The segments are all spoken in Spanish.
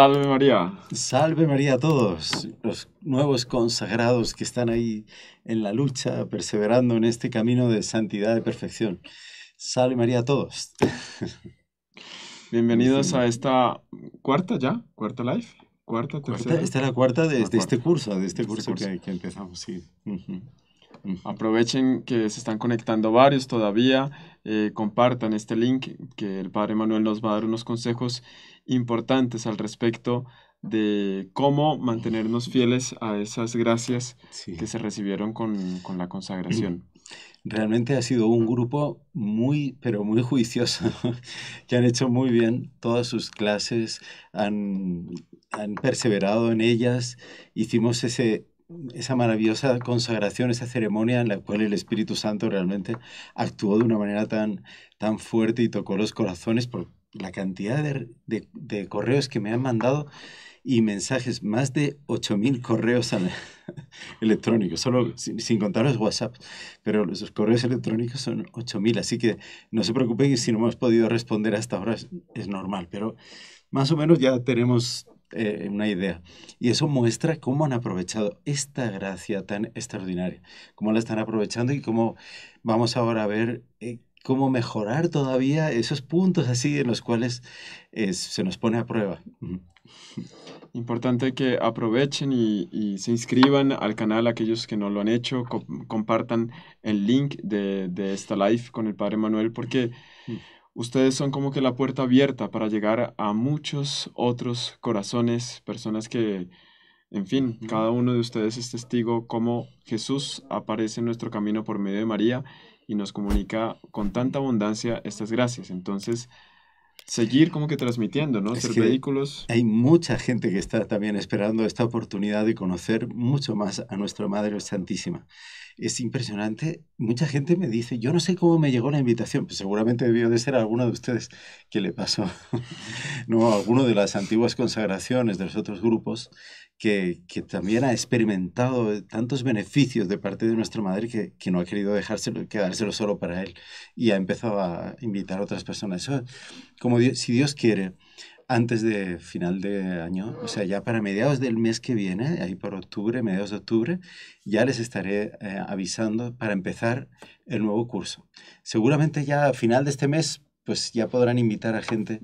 Salve María. Salve María a todos, los nuevos consagrados que están ahí en la lucha, perseverando en este camino de santidad y perfección. Salve María a todos. Bienvenidos a esta cuarta ya, cuarta live. Cuarta, cuarta esta es la cuarta de, este curso, este de este, curso, Que, empezamos, sí. Aprovechen que se están conectando varios todavía, eh, compartan este link que el Padre Manuel nos va a dar unos consejos importantes al respecto de cómo mantenernos fieles a esas gracias que se recibieron con, con, la consagración. Realmente ha sido un grupo muy, pero muy juicioso, que han hecho muy bien todas sus clases, han, han perseverado en ellas, hicimos ese, esa maravillosa consagración, esa ceremonia en la cual el Espíritu Santo realmente actuó de una manera tan, tan fuerte y tocó los corazones, por, la cantidad de, correos que me han mandado y mensajes, más de 8.000 correos electrónicos, solo sin, contar los WhatsApp, pero los correos electrónicos son 8.000, así que no se preocupen si no hemos podido responder hasta ahora, es, normal, pero más o menos ya tenemos eh, una idea. Y eso muestra cómo han aprovechado esta gracia tan extraordinaria, cómo la están aprovechando y cómo vamos ahora a ver eh, cómo mejorar todavía esos puntos así en los cuales se nos pone a prueba. Importante que aprovechen y, se inscriban al canal aquellos que no lo han hecho, compartan el link de, de, esta live con el Padre Manuel porque mm. ustedes son como que la puerta abierta para llegar a muchos otros corazones, personas que, en fin, cada uno de ustedes es testigo cómo Jesús aparece en nuestro camino por medio de María y nos comunica con tanta abundancia estas gracias. Entonces, seguir como que transmitiendo, ¿no? vehículos. Hay mucha gente que está también esperando esta oportunidad de conocer mucho más a nuestra Madre Santísima. Es impresionante. Mucha gente me dice, yo no sé cómo me llegó la invitación. Pues seguramente debió de ser alguno de ustedes que le pasó, no, alguno de las antiguas consagraciones de los otros grupos que, también ha experimentado eh, tantos beneficios de parte de nuestra madre que, no ha querido dejárselo, quedárselo solo para él y ha empezado a invitar a otras personas. Eso, como si Dios quiere, antes de final de año, o sea, ya para mediados del mes que viene, ahí por octubre, mediados de octubre, ya les estaré eh, avisando para empezar el nuevo curso. Seguramente ya a final de este mes pues ya podrán invitar a gente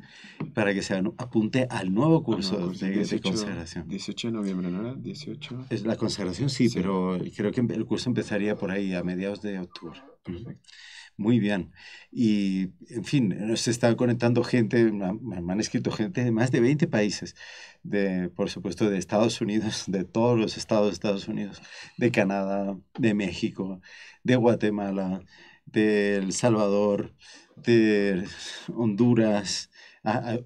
para que se apunte al nuevo curso pues, de, 18, de, consagración. 18 de noviembre, ¿no era? 18. Es la consagración, sí, pero creo que el curso empezaría por ahí a mediados de octubre. Perfecto. Muy bien. Y, en fin, nos está conectando gente, me han escrito gente de más de 20 países, de, por supuesto, de Estados Unidos, de todos los estados de Estados Unidos, de Canadá, de México, de Guatemala, de El Salvador, de Honduras.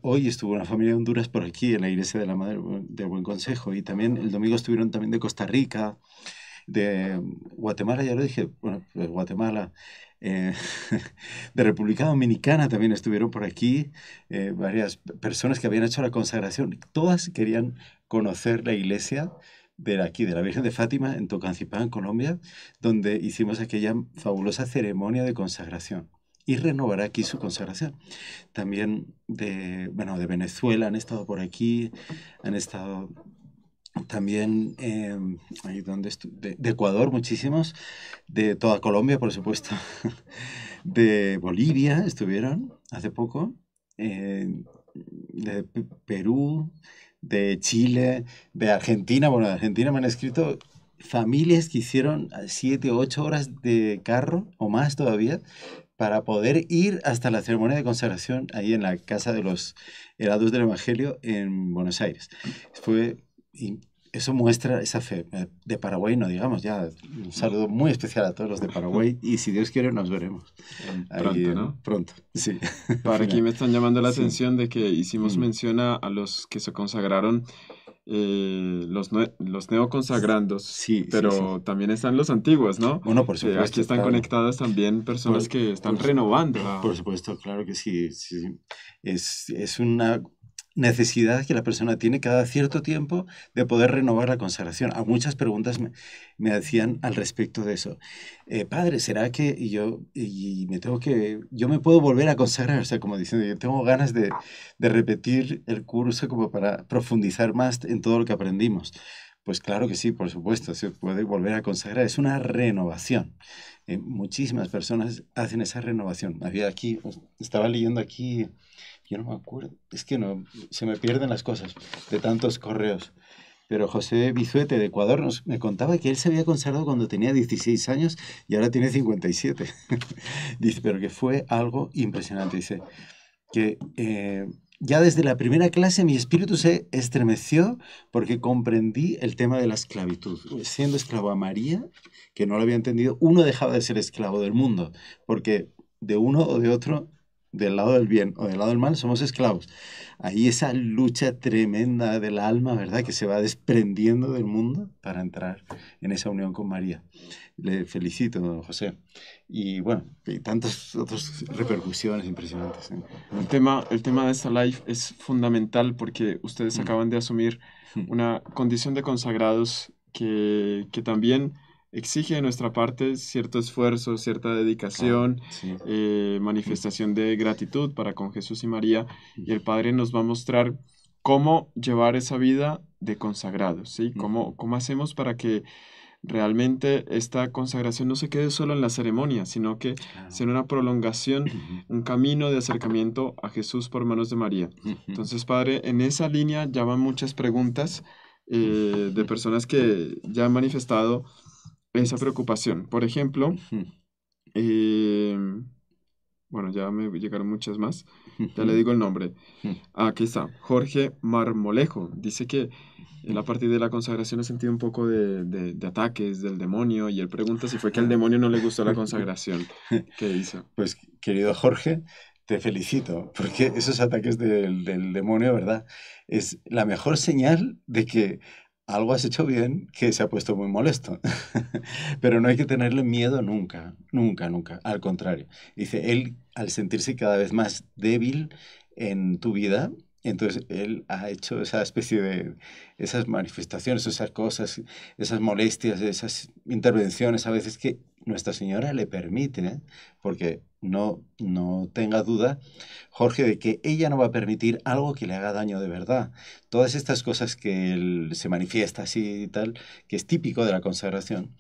hoy estuvo una familia de Honduras por aquí, en la iglesia de la Madre del Buen Consejo, y también el domingo estuvieron también de Costa Rica, de Guatemala, ya lo dije, bueno, de Guatemala, eh, de República Dominicana también estuvieron por aquí eh, varias personas que habían hecho la consagración. Todas querían conocer la iglesia de aquí, de la Virgen de Fátima, en Tocancipán, Colombia, donde hicimos aquella fabulosa ceremonia de consagración y renovará aquí su consagración. También de, bueno, de Venezuela han estado por aquí, han estado también eh, ahí donde de, Ecuador muchísimos, de toda Colombia, por supuesto, de Bolivia estuvieron hace poco, eh, de Perú, de Chile, de Argentina, bueno, de Argentina me han escrito familias que hicieron 7 o 8 horas de carro o más todavía para poder ir hasta la ceremonia de consagración ahí en la casa de los herados del Evangelio en Buenos Aires. Fue, y eso muestra esa fe eh, de Paraguay, no digamos ya. Un saludo muy especial a todos los de Paraguay y si Dios quiere nos veremos. Pronto, eh, ¿no? Pronto, sí. Para aquí me están llamando la atención de que hicimos mención a los que se consagraron eh, los, neoconsagrandos, sí, pero también están los antiguos, ¿no? Bueno, por eh, supuesto. aquí están conectadas también personas que están renovando. Por supuesto, claro que sí. Es, es, una necesidad que la persona tiene cada cierto tiempo de poder renovar la consagración. A muchas preguntas me, me hacían al respecto de eso. Eh, padre, ¿será que yo y me tengo que yo me puedo volver a consagrar? O sea, como diciendo, yo tengo ganas de, repetir el curso como para profundizar más en todo lo que aprendimos. Pues claro que sí, por supuesto, se puede volver a consagrar. Es una renovación. Eh, muchísimas personas hacen esa renovación. Había aquí, estaba leyendo aquí yo no me acuerdo, es que no, se me pierden las cosas de tantos correos. Pero José Bizuete de Ecuador nos, me contaba que él se había conservado cuando tenía 16 años y ahora tiene 57. dice, pero que fue algo impresionante. Dice que eh, ya desde la primera clase mi espíritu se estremeció porque comprendí el tema de la esclavitud. Siendo esclavo a María, que no lo había entendido, uno dejaba de ser esclavo del mundo, porque de uno o de otro del lado del bien o del lado del mal, somos esclavos. Ahí esa lucha tremenda del alma, ¿verdad? Que se va desprendiendo del mundo para entrar en esa unión con María. Le felicito, don José. Y bueno, y tantas otras repercusiones impresionantes. ¿eh? El, tema, el tema de esta live es fundamental porque ustedes mm. acaban de asumir mm. una condición de consagrados que, que también exige de nuestra parte cierto esfuerzo, cierta dedicación, eh, manifestación de gratitud para con Jesús y María. Y el Padre nos va a mostrar cómo llevar esa vida de consagrados, ¿sí? Cómo, cómo hacemos para que realmente esta consagración no se quede solo en la ceremonia, sino que sea una prolongación, un camino de acercamiento a Jesús por manos de María. Entonces, Padre, en esa línea ya van muchas preguntas eh, de personas que ya han manifestado esa preocupación. Por ejemplo, eh, bueno, ya me llegaron muchas más, ya le digo el nombre. Ah, aquí está, Jorge Marmolejo. Dice que en la parte de la consagración ha sentido un poco de, ataques del demonio y él pregunta si fue que al demonio no le gustó la consagración ¿Qué hizo. Pues querido Jorge, te felicito, porque esos ataques del, del demonio, ¿verdad? Es la mejor señal de que algo has hecho bien que se ha puesto muy molesto. Pero no hay que tenerle miedo nunca, nunca, nunca. Al contrario, dice, él al sentirse cada vez más débil en tu vida, entonces él ha hecho esa especie de, esas manifestaciones, esas cosas, esas molestias, esas intervenciones a veces que nuestra Señora le permite, porque no, no tenga duda, Jorge, de que ella no va a permitir algo que le haga daño de verdad. Todas estas cosas que él se manifiesta así y tal, que es típico de la consagración,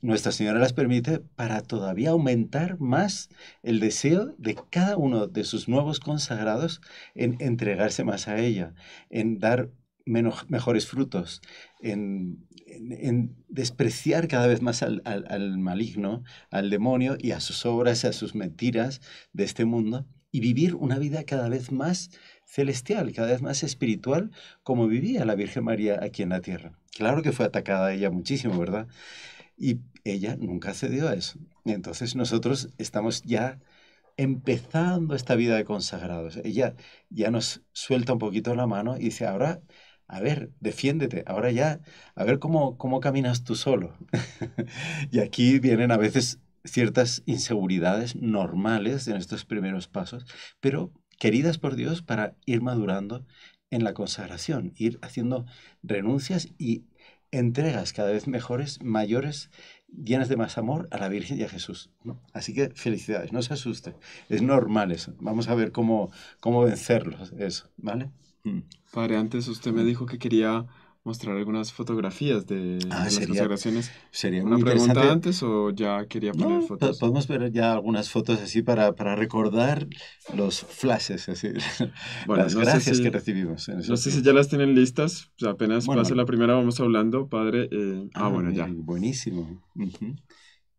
nuestra Señora las permite para todavía aumentar más el deseo de cada uno de sus nuevos consagrados en entregarse más a ella, en dar mejores frutos, en, en, despreciar cada vez más al, al, al maligno, al demonio y a sus obras, a sus mentiras de este mundo y vivir una vida cada vez más celestial, cada vez más espiritual, como vivía la Virgen María aquí en la tierra. Claro que fue atacada ella muchísimo, ¿verdad? Y ella nunca cedió a eso. Entonces nosotros estamos ya empezando esta vida de consagrados. Ella ya nos suelta un poquito la mano y dice, ahora a ver, defiéndete, ahora ya, a ver cómo, cómo caminas tú solo. y aquí vienen a veces ciertas inseguridades normales en estos primeros pasos, pero queridas por Dios para ir madurando en la consagración, ir haciendo renuncias y entregas cada vez mejores, mayores, llenas de más amor a la Virgen y a Jesús. Así que felicidades, no se asusten, es normal eso. Vamos a ver cómo, cómo vencerlos, eso, ¿vale? Padre, antes usted me dijo que quería mostrar algunas fotografías de, ah, las consagraciones. Sería ¿Una pregunta antes o ya quería poner fotos? Podemos ver ya algunas fotos así para, para recordar los flashes, así, bueno, las gracias que recibimos. no sé si ya las tienen listas, apenas bueno, la primera vamos hablando, padre. Eh, ah, ah, bueno, ya. Buenísimo.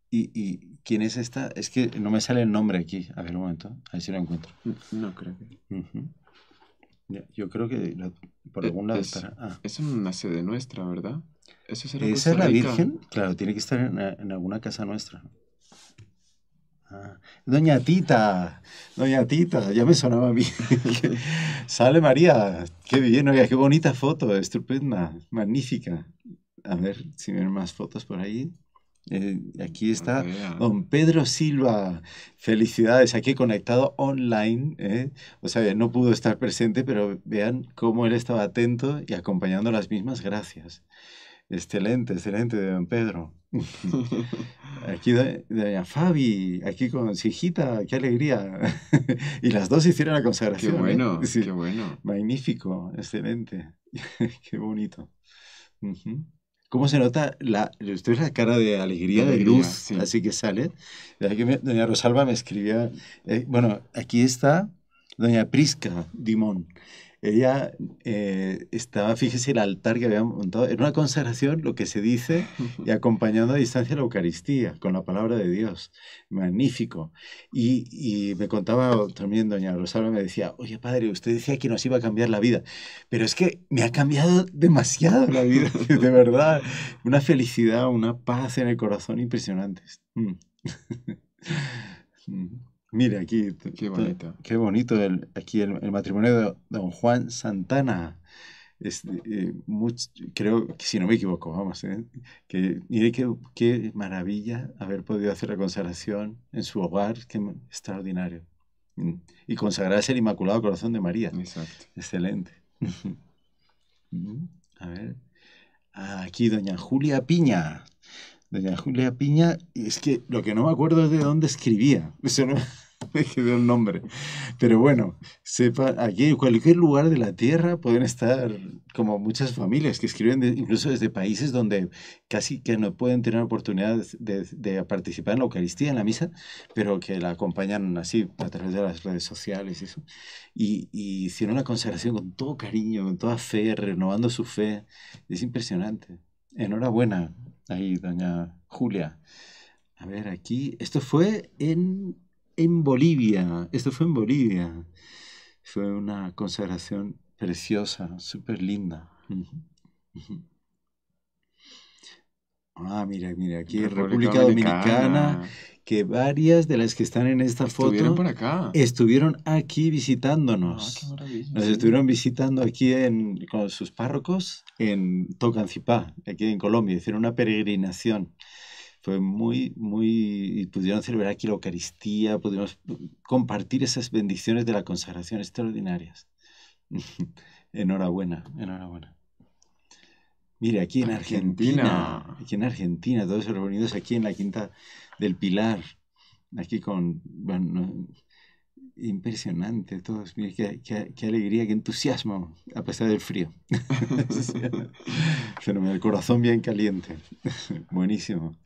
¿Y, ¿Y, quién es esta? Es que no me sale el nombre aquí. A ver un momento, a ver si lo encuentro. No, creo que... Yo creo que por e, algún lado es, una ah. sede nuestra, ¿verdad? ¿Eso la Virgen? Claro, tiene que estar en, alguna casa nuestra. Ah. Doña Tita, Doña Tita, ya me sonaba a mí. Sale María, qué bien, oiga, qué bonita foto, estupenda, magnífica. A ver si ven más fotos por ahí. Eh, aquí está ah, don Pedro Silva. Felicidades, aquí conectado online. Eh. O sea, no pudo estar presente, pero vean cómo él estaba atento y acompañando las mismas gracias. Excelente, excelente, don Pedro. Aquí doña Fabi, aquí con su hijita, qué alegría. Y las dos hicieron la consagración. Qué ¿eh? bueno, qué bueno. Magnífico, excelente, qué bonito. ¿Cómo se nota? La, usted la cara de alegría, de, luz, así que sale. Aquí doña Rosalba me escribía, eh, bueno, aquí está doña Prisca Dimón. Ella eh, estaba, fíjese, el altar que habían montado, era una consagración, lo que se dice, y acompañando a distancia la Eucaristía, con la palabra de Dios. Magnífico. Y, me contaba también doña Rosalba, me decía, oye padre, usted decía que nos iba a cambiar la vida, pero es que me ha cambiado demasiado la vida, de verdad. Una felicidad, una paz en el corazón impresionantes. Mm. Mm. Mira, aquí. Qué bonito. Qué bonito aquí el, matrimonio de don Juan Santana. Es, este, eh, creo que si no me equivoco, vamos, eh, que, mire qué, maravilla haber podido hacer la consagración en su hogar, qué extraordinario. Mm, y consagrarse el Inmaculado Corazón de María. Exacto. Excelente. A ver, ah, aquí doña Julia Piña Doña Julia Piña, es que lo que no me acuerdo es de dónde escribía. Eso no el nombre. Pero bueno, sepa, aquí en cualquier lugar de la Tierra pueden estar como muchas familias que escriben incluso desde países donde casi que no pueden tener oportunidad de, participar en la Eucaristía, en la misa, pero que la acompañan así a través de las redes sociales y eso. Y, y hicieron la consagración con todo cariño, con toda fe, renovando su fe. Es impresionante. Enhorabuena, ahí, doña Julia. A ver, aquí, esto fue en, en Bolivia, esto fue en Bolivia. Fue una consagración preciosa, súper linda. Ah, mira, mira, aquí República, Dominicana que varias de las que están en esta estuvieron foto acá. estuvieron aquí visitándonos. Ah, Nos estuvieron visitando aquí en, con sus párrocos en Tocancipá, aquí en Colombia. Hicieron una peregrinación. Fue muy, muy... Y pudieron celebrar aquí la Eucaristía, pudimos compartir esas bendiciones de la consagración extraordinarias. enhorabuena, enhorabuena. Mire, aquí en Argentina, aquí en Argentina, todos reunidos aquí en la quinta del Pilar, aquí con, bueno, impresionante todos, mira, qué, alegría, qué entusiasmo, a pesar del frío. Fenomenal, el corazón bien caliente, buenísimo.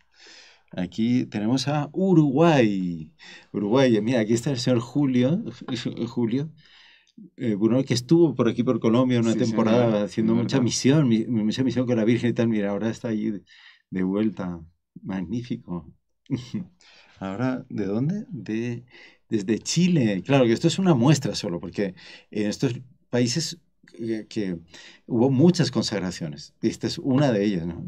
Aquí tenemos a Uruguay. Uruguay, mira, aquí está el señor Julio, Julio eh, que estuvo por aquí por Colombia una temporada haciendo mucha misión, mucha misión con la Virgen y tal. Mira, ahora está allí de vuelta. Magnífico. Ahora, ¿de dónde? De, desde Chile. Claro que esto es una muestra solo, porque en estos países eh, que, hubo muchas consagraciones. Esta es una de ellas, ¿no?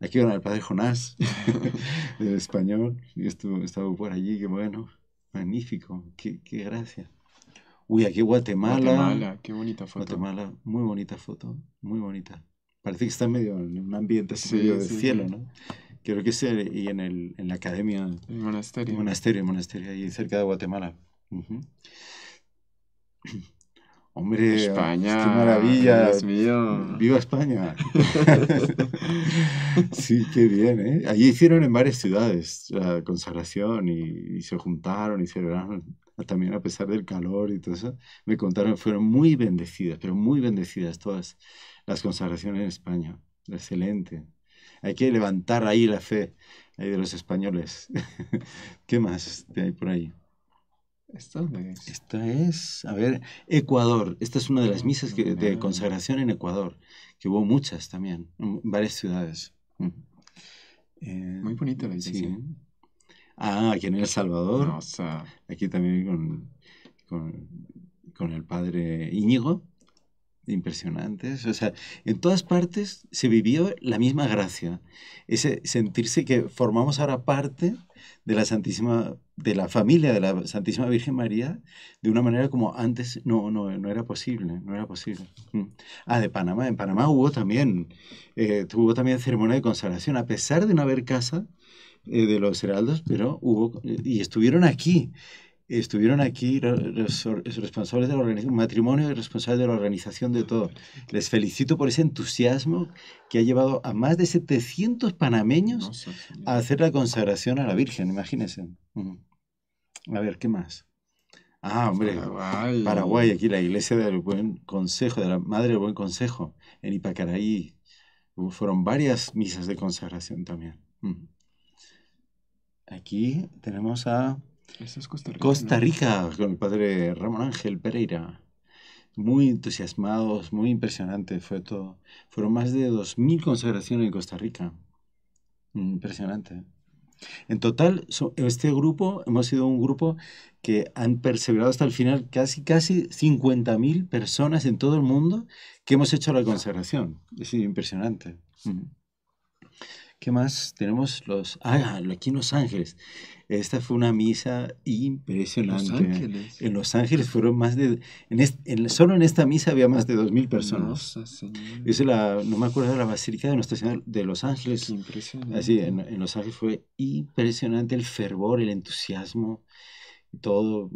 Aquí con el padre Jonás, el español, y esto estaba por allí, qué bueno, magnífico, qué, qué gracia. Uy, aquí Guatemala. Guatemala, qué bonita foto. Guatemala, muy bonita foto, muy bonita. Parece que está medio en un ambiente así de cielo, ¿no? Creo que es y en, la academia. monasterio. monasterio, monasterio, ahí cerca de Guatemala. Hombre, ah, España. Qué maravilla. Dios mío. Viva España. sí, qué bien, ¿eh? Allí hicieron en varias ciudades la consagración y, se juntaron y celebraron ah, también a pesar del calor y todo eso. Me contaron, fueron muy bendecidas, pero muy bendecidas todas las consagraciones en España. Excelente hay que levantar ahí la fe de los españoles. ¿Qué más este, hay por ahí? Esta es. a ver, Ecuador. Esta es una de las misas de consagración en Ecuador, que hubo muchas también, varias ciudades. Eh, Muy bonita la iglesia. Ah, aquí en El Salvador. aquí también con, con, el padre Íñigo impresionantes. O sea, en todas partes se vivió la misma gracia, ese sentirse que formamos ahora parte de la Santísima, de la familia de la Santísima Virgen María, de una manera como antes no, no, no era posible, no era posible. Mm. Ah, de Panamá, en Panamá hubo también, eh, hubo también ceremonia de consagración, a pesar de no haber casa eh, de los heraldos, pero hubo, y estuvieron aquí, estuvieron aquí los, responsables del matrimonio y responsables de la organización de todo. Les felicito por ese entusiasmo que ha llevado a más de 700 panameños a hacer la consagración a la Virgen, imagínense. A ver, ¿qué más? Ah, hombre, Paraguay, Paraguay aquí la iglesia del Buen Consejo, de la Madre del Buen Consejo, en Ipacaraí. Fueron varias misas de consagración también. Aquí tenemos a Costa Rica. con el padre Ramón Ángel Pereira. Muy entusiasmados, muy impresionante fue todo. Fueron más de 2.000 consagraciones en Costa Rica. Impresionante. En total, este grupo, hemos sido un grupo que han perseverado hasta el final casi, casi 50.000 personas en todo el mundo que hemos hecho la consagración. Es impresionante. ¿Qué más tenemos? Los, ah, aquí en Los Ángeles. Esta fue una misa impresionante. Los Ángeles. En Los Ángeles fueron más de... En, solo en esta misa había más de 2.000 personas. Es la, no me acuerdo de la Basílica de Nuestra Señora de Los Ángeles. impresionante. Así, en, en, Los Ángeles fue impresionante el fervor, el entusiasmo, todo.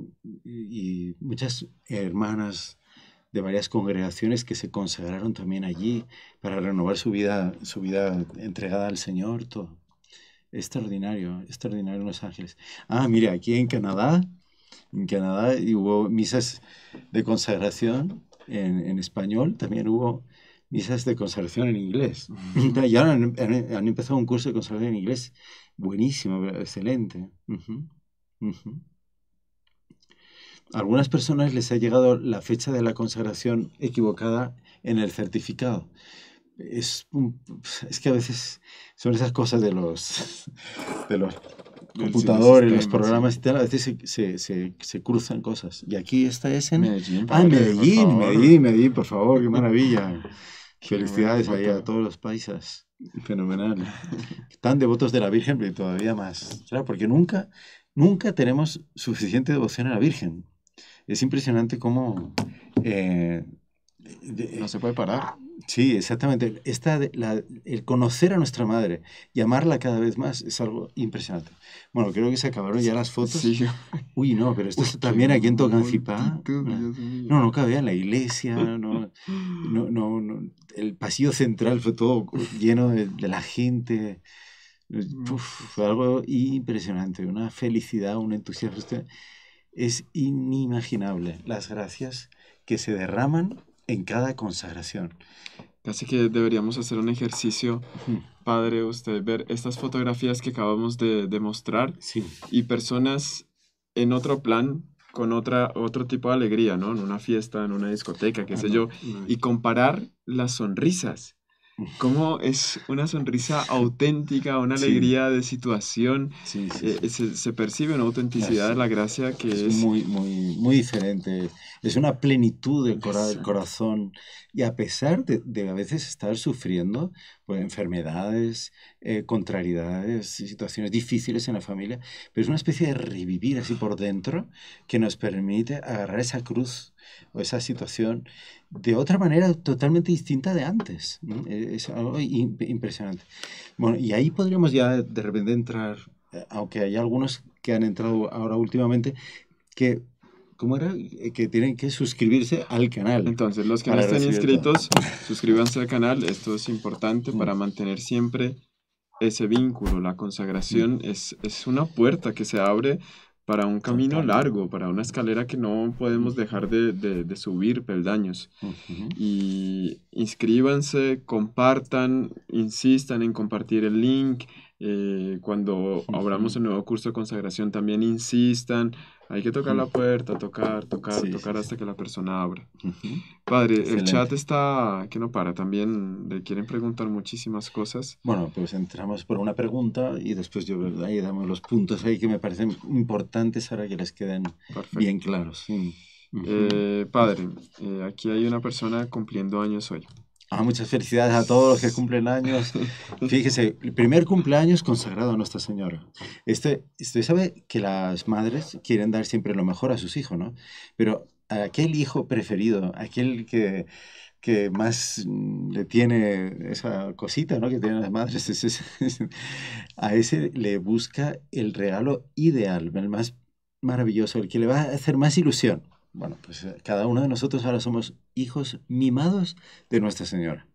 Y muchas hermanas de varias congregaciones que se consagraron también allí para renovar su vida, su vida entregada al Señor, todo. Extraordinario, extraordinario en Los Ángeles. Ah, mire, aquí en Canadá, en Canadá hubo misas de consagración en, español, también hubo misas de consagración en inglés. Ya han, empezado un curso de consagración en inglés buenísimo, excelente. algunas personas les ha llegado la fecha de la consagración equivocada en el certificado es, pues, es que a veces son esas cosas de los, de los computadores, los programas y tal, a veces se, se, cruzan cosas. Y aquí está ese... Ah, en Medellín. Medellín, Medellín, por favor, qué maravilla. Felicidades a todos los paisas. Fenomenal. Tan devotos de la Virgen, pero todavía más. Claro, porque nunca, nunca tenemos suficiente devoción a la Virgen. Es impresionante cómo eh, eh, no se puede parar. Sí, exactamente. Esta, el conocer a nuestra madre y amarla cada vez más es algo impresionante. Bueno, creo que se acabaron ya las fotos. Uy, no, pero esto también aquí en Tocancipá. No, no cabía en la iglesia. No, no, no, el pasillo central fue todo lleno de, la gente. Mm. fue algo impresionante. Una felicidad, un entusiasmo. Este, es inimaginable las gracias que se derraman en cada consagración. Casi que deberíamos hacer un ejercicio, padre, usted, ver estas fotografías que acabamos de, de mostrar sí. y personas en otro plan, con otra, otro tipo de alegría, ¿no? En una fiesta, en una discoteca, qué sé yo, y comparar las sonrisas cómo es una sonrisa auténtica, una alegría de situación. Eh, se, percibe una autenticidad de la gracia que es, muy, diferente. Es una plenitud del, corazón. Y a pesar de, a veces estar sufriendo, pues, enfermedades, eh, contrariedades situaciones difíciles en la familia, pero es una especie de revivir así por dentro que nos permite agarrar esa cruz o esa situación de otra manera totalmente distinta de antes. Eh, es algo impresionante. Bueno, y ahí podríamos ya de repente entrar, eh, aunque hay algunos que han entrado ahora últimamente, que eh, que tienen que suscribirse al canal. Entonces, los que no estén inscritos, suscríbanse al canal. Esto es importante mm. para mantener siempre ese vínculo. La consagración mm. es, es una puerta que se abre para un camino largo, para una escalera que no podemos mm. dejar de, de, subir peldaños. Y inscríbanse, compartan, insistan en compartir el link. Eh, cuando abramos el nuevo curso de consagración también insistan, hay que tocar la puerta, tocar, tocar, tocar hasta que la persona abra. Padre, el chat está que no para. También le quieren preguntar muchísimas cosas. Bueno, pues entramos por una pregunta y después yo ahí damos los puntos ahí que me parecen importantes ahora que les queden bien claros. Eh, padre, eh, aquí hay una persona cumpliendo años hoy. Ah, muchas felicidades a todos los que cumplen años. Fíjese, el primer cumpleaños consagrado a Nuestra Señora. Este, usted sabe que las madres quieren dar siempre lo mejor a sus hijos, ¿no? Pero aquel hijo preferido, aquel que, más mm, le tiene esa cosita ¿no? que tienen las madres, a ese le busca el regalo ideal, el más maravilloso, el que le va a hacer más ilusión. Bueno, pues eh, cada uno de nosotros ahora somos hijos mimados de Nuestra Señora.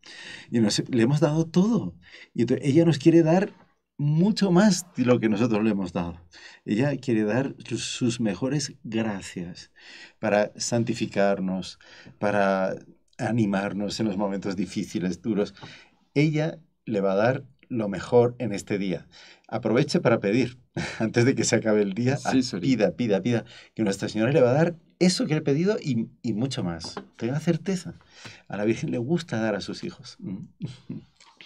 Y le hemos dado todo. Y ella nos quiere dar mucho más de lo que nosotros le hemos dado. Ella quiere dar sus mejores gracias para santificarnos, para animarnos en los momentos difíciles, duros. Ella le va a dar lo mejor en este día. Aproveche para pedir, antes de que se acabe el día, pida, pida, pida, que Nuestra Señora le va a dar eso que he pedido y, mucho más. Tengo certeza. A la Virgen le gusta dar a sus hijos. Mm.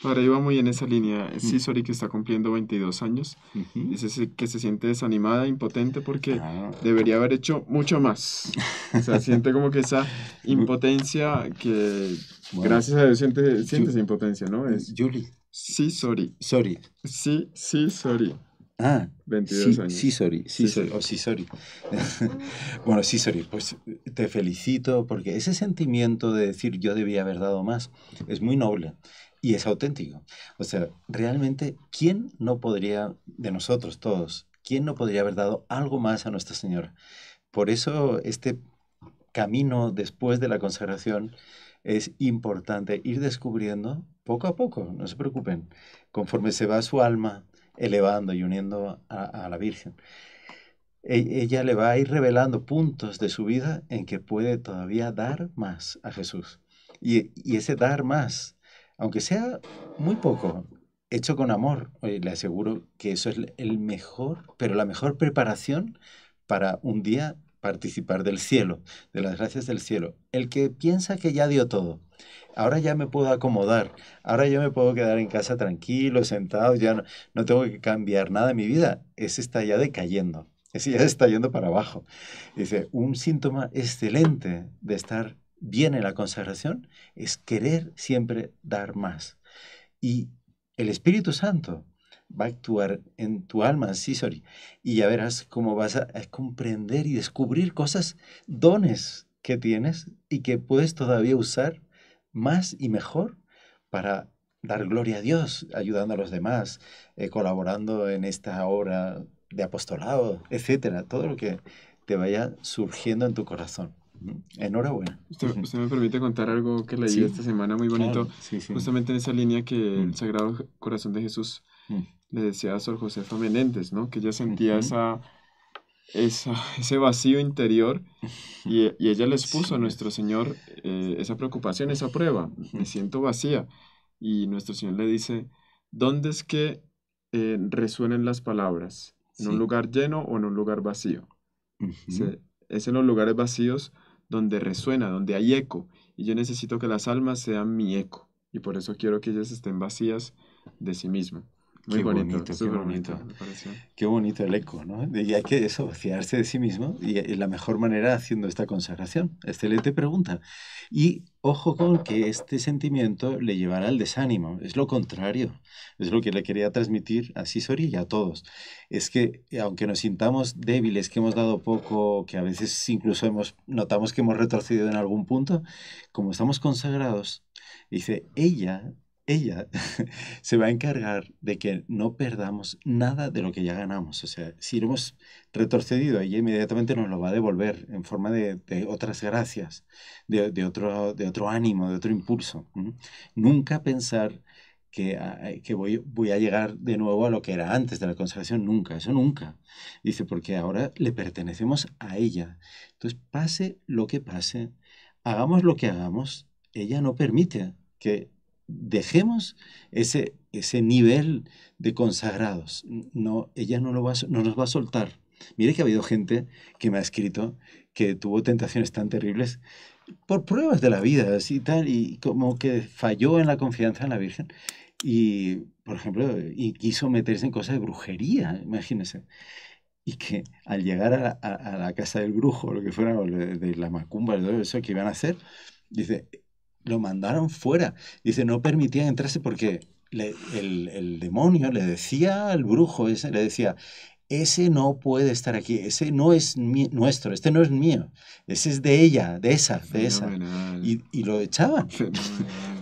ahí va muy en esa línea. Mm. Sí, sorry que está cumpliendo 22 años. Dice que se siente desanimada, impotente, porque ah. debería haber hecho mucho más. O sea, siente como que esa impotencia que, gracias a Dios, siente, esa impotencia, ¿no? Es, Julie. Sí, sorry. Sorry. Sí, sí, sorry. Ah, 22 Sí, sí, oh, bueno, sí, sorry, pues te felicito porque ese sentimiento de decir yo debía haber dado más es muy noble y es auténtico. O sea, realmente, ¿quién no podría, de nosotros todos, quién no podría haber dado algo más a Nuestra Señora? Por eso este camino después de la consagración es importante ir descubriendo poco a poco, no se preocupen, conforme se va su alma elevando y uniendo a, la Virgen. E, ella le va a ir revelando puntos de su vida en que puede todavía dar más a Jesús. Y, y ese dar más, aunque sea muy poco, hecho con amor, le aseguro que eso es el mejor, pero la mejor preparación para un día participar del cielo, de las gracias del cielo. El que piensa que ya dio todo, ahora ya me puedo acomodar, ahora ya me puedo quedar en casa tranquilo, sentado, ya no, tengo que cambiar nada en mi vida. Ese está ya decayendo, ese ya está yendo para abajo. Dice, un síntoma excelente de estar bien en la consagración es querer siempre dar más. Y el Espíritu Santo va a actuar en tu alma, sí, sorry, y ya verás cómo vas a comprender y descubrir cosas, dones que tienes y que puedes todavía usar más y mejor para dar gloria a Dios, ayudando a los demás, eh, colaborando en esta obra de apostolado, etcétera, todo lo que te vaya surgiendo en tu corazón. Enhorabuena. Usted, me permite contar algo que leí esta semana muy bonito, sí, justamente en esa línea que el mm. Sagrado Corazón de Jesús mm. le decía a Sor Josefa Menéndez, ¿no? que ya sentía esa esa, ese vacío interior y, y, ella les puso a nuestro Señor eh, esa preocupación, esa prueba, me siento vacía. Y nuestro Señor le dice, ¿dónde es que eh, resuenen las palabras? ¿En un lugar lleno o en un lugar vacío? es en los lugares vacíos donde resuena, donde hay eco. Y yo necesito que las almas sean mi eco. Y por eso quiero que ellas estén vacías de sí mismas. Muy qué bonito, qué bonito. qué bonito el eco, ¿no? Y hay que eso, de sí mismo y, la mejor manera haciendo esta consagración. Excelente pregunta. Y ojo con que este sentimiento le llevará al desánimo. Es lo contrario. Es lo que le quería transmitir a Sisori y a todos. Es que eh, aunque nos sintamos débiles, que hemos dado poco, que a veces incluso hemos, notamos que hemos retrocedido en algún punto, como estamos consagrados, dice, ella ella se va a encargar de que no perdamos nada de lo que ya ganamos. O sea, si lo hemos retrocedido, ella inmediatamente nos lo va a devolver en forma de, otras gracias, de, otro, de otro ánimo, de otro impulso. Nunca pensar que, voy, voy, a llegar de nuevo a lo que era antes de la consagración, nunca, eso nunca. Dice, porque ahora le pertenecemos a ella. Entonces, pase lo que pase, hagamos lo que hagamos, ella no permite que dejemos ese, ese nivel de consagrados. No, ella no, lo no nos va a soltar. Mire que ha habido gente que me ha escrito que tuvo tentaciones tan terribles por pruebas de la vida y tal, y como que falló en la confianza en la Virgen. Y, por ejemplo, y quiso meterse en cosas de brujería, imagínense. Y que al llegar a la, casa del brujo, lo que fuera, de, la macumba, todo eso que iban a hacer, dice, lo mandaron fuera. Dice, no permitían entrarse porque el, demonio le decía al brujo, ese, le decía, ese no puede estar aquí, ese no es nuestro, este no es mío, ese es de ella, de esa, de esa. Y, y, lo echaban.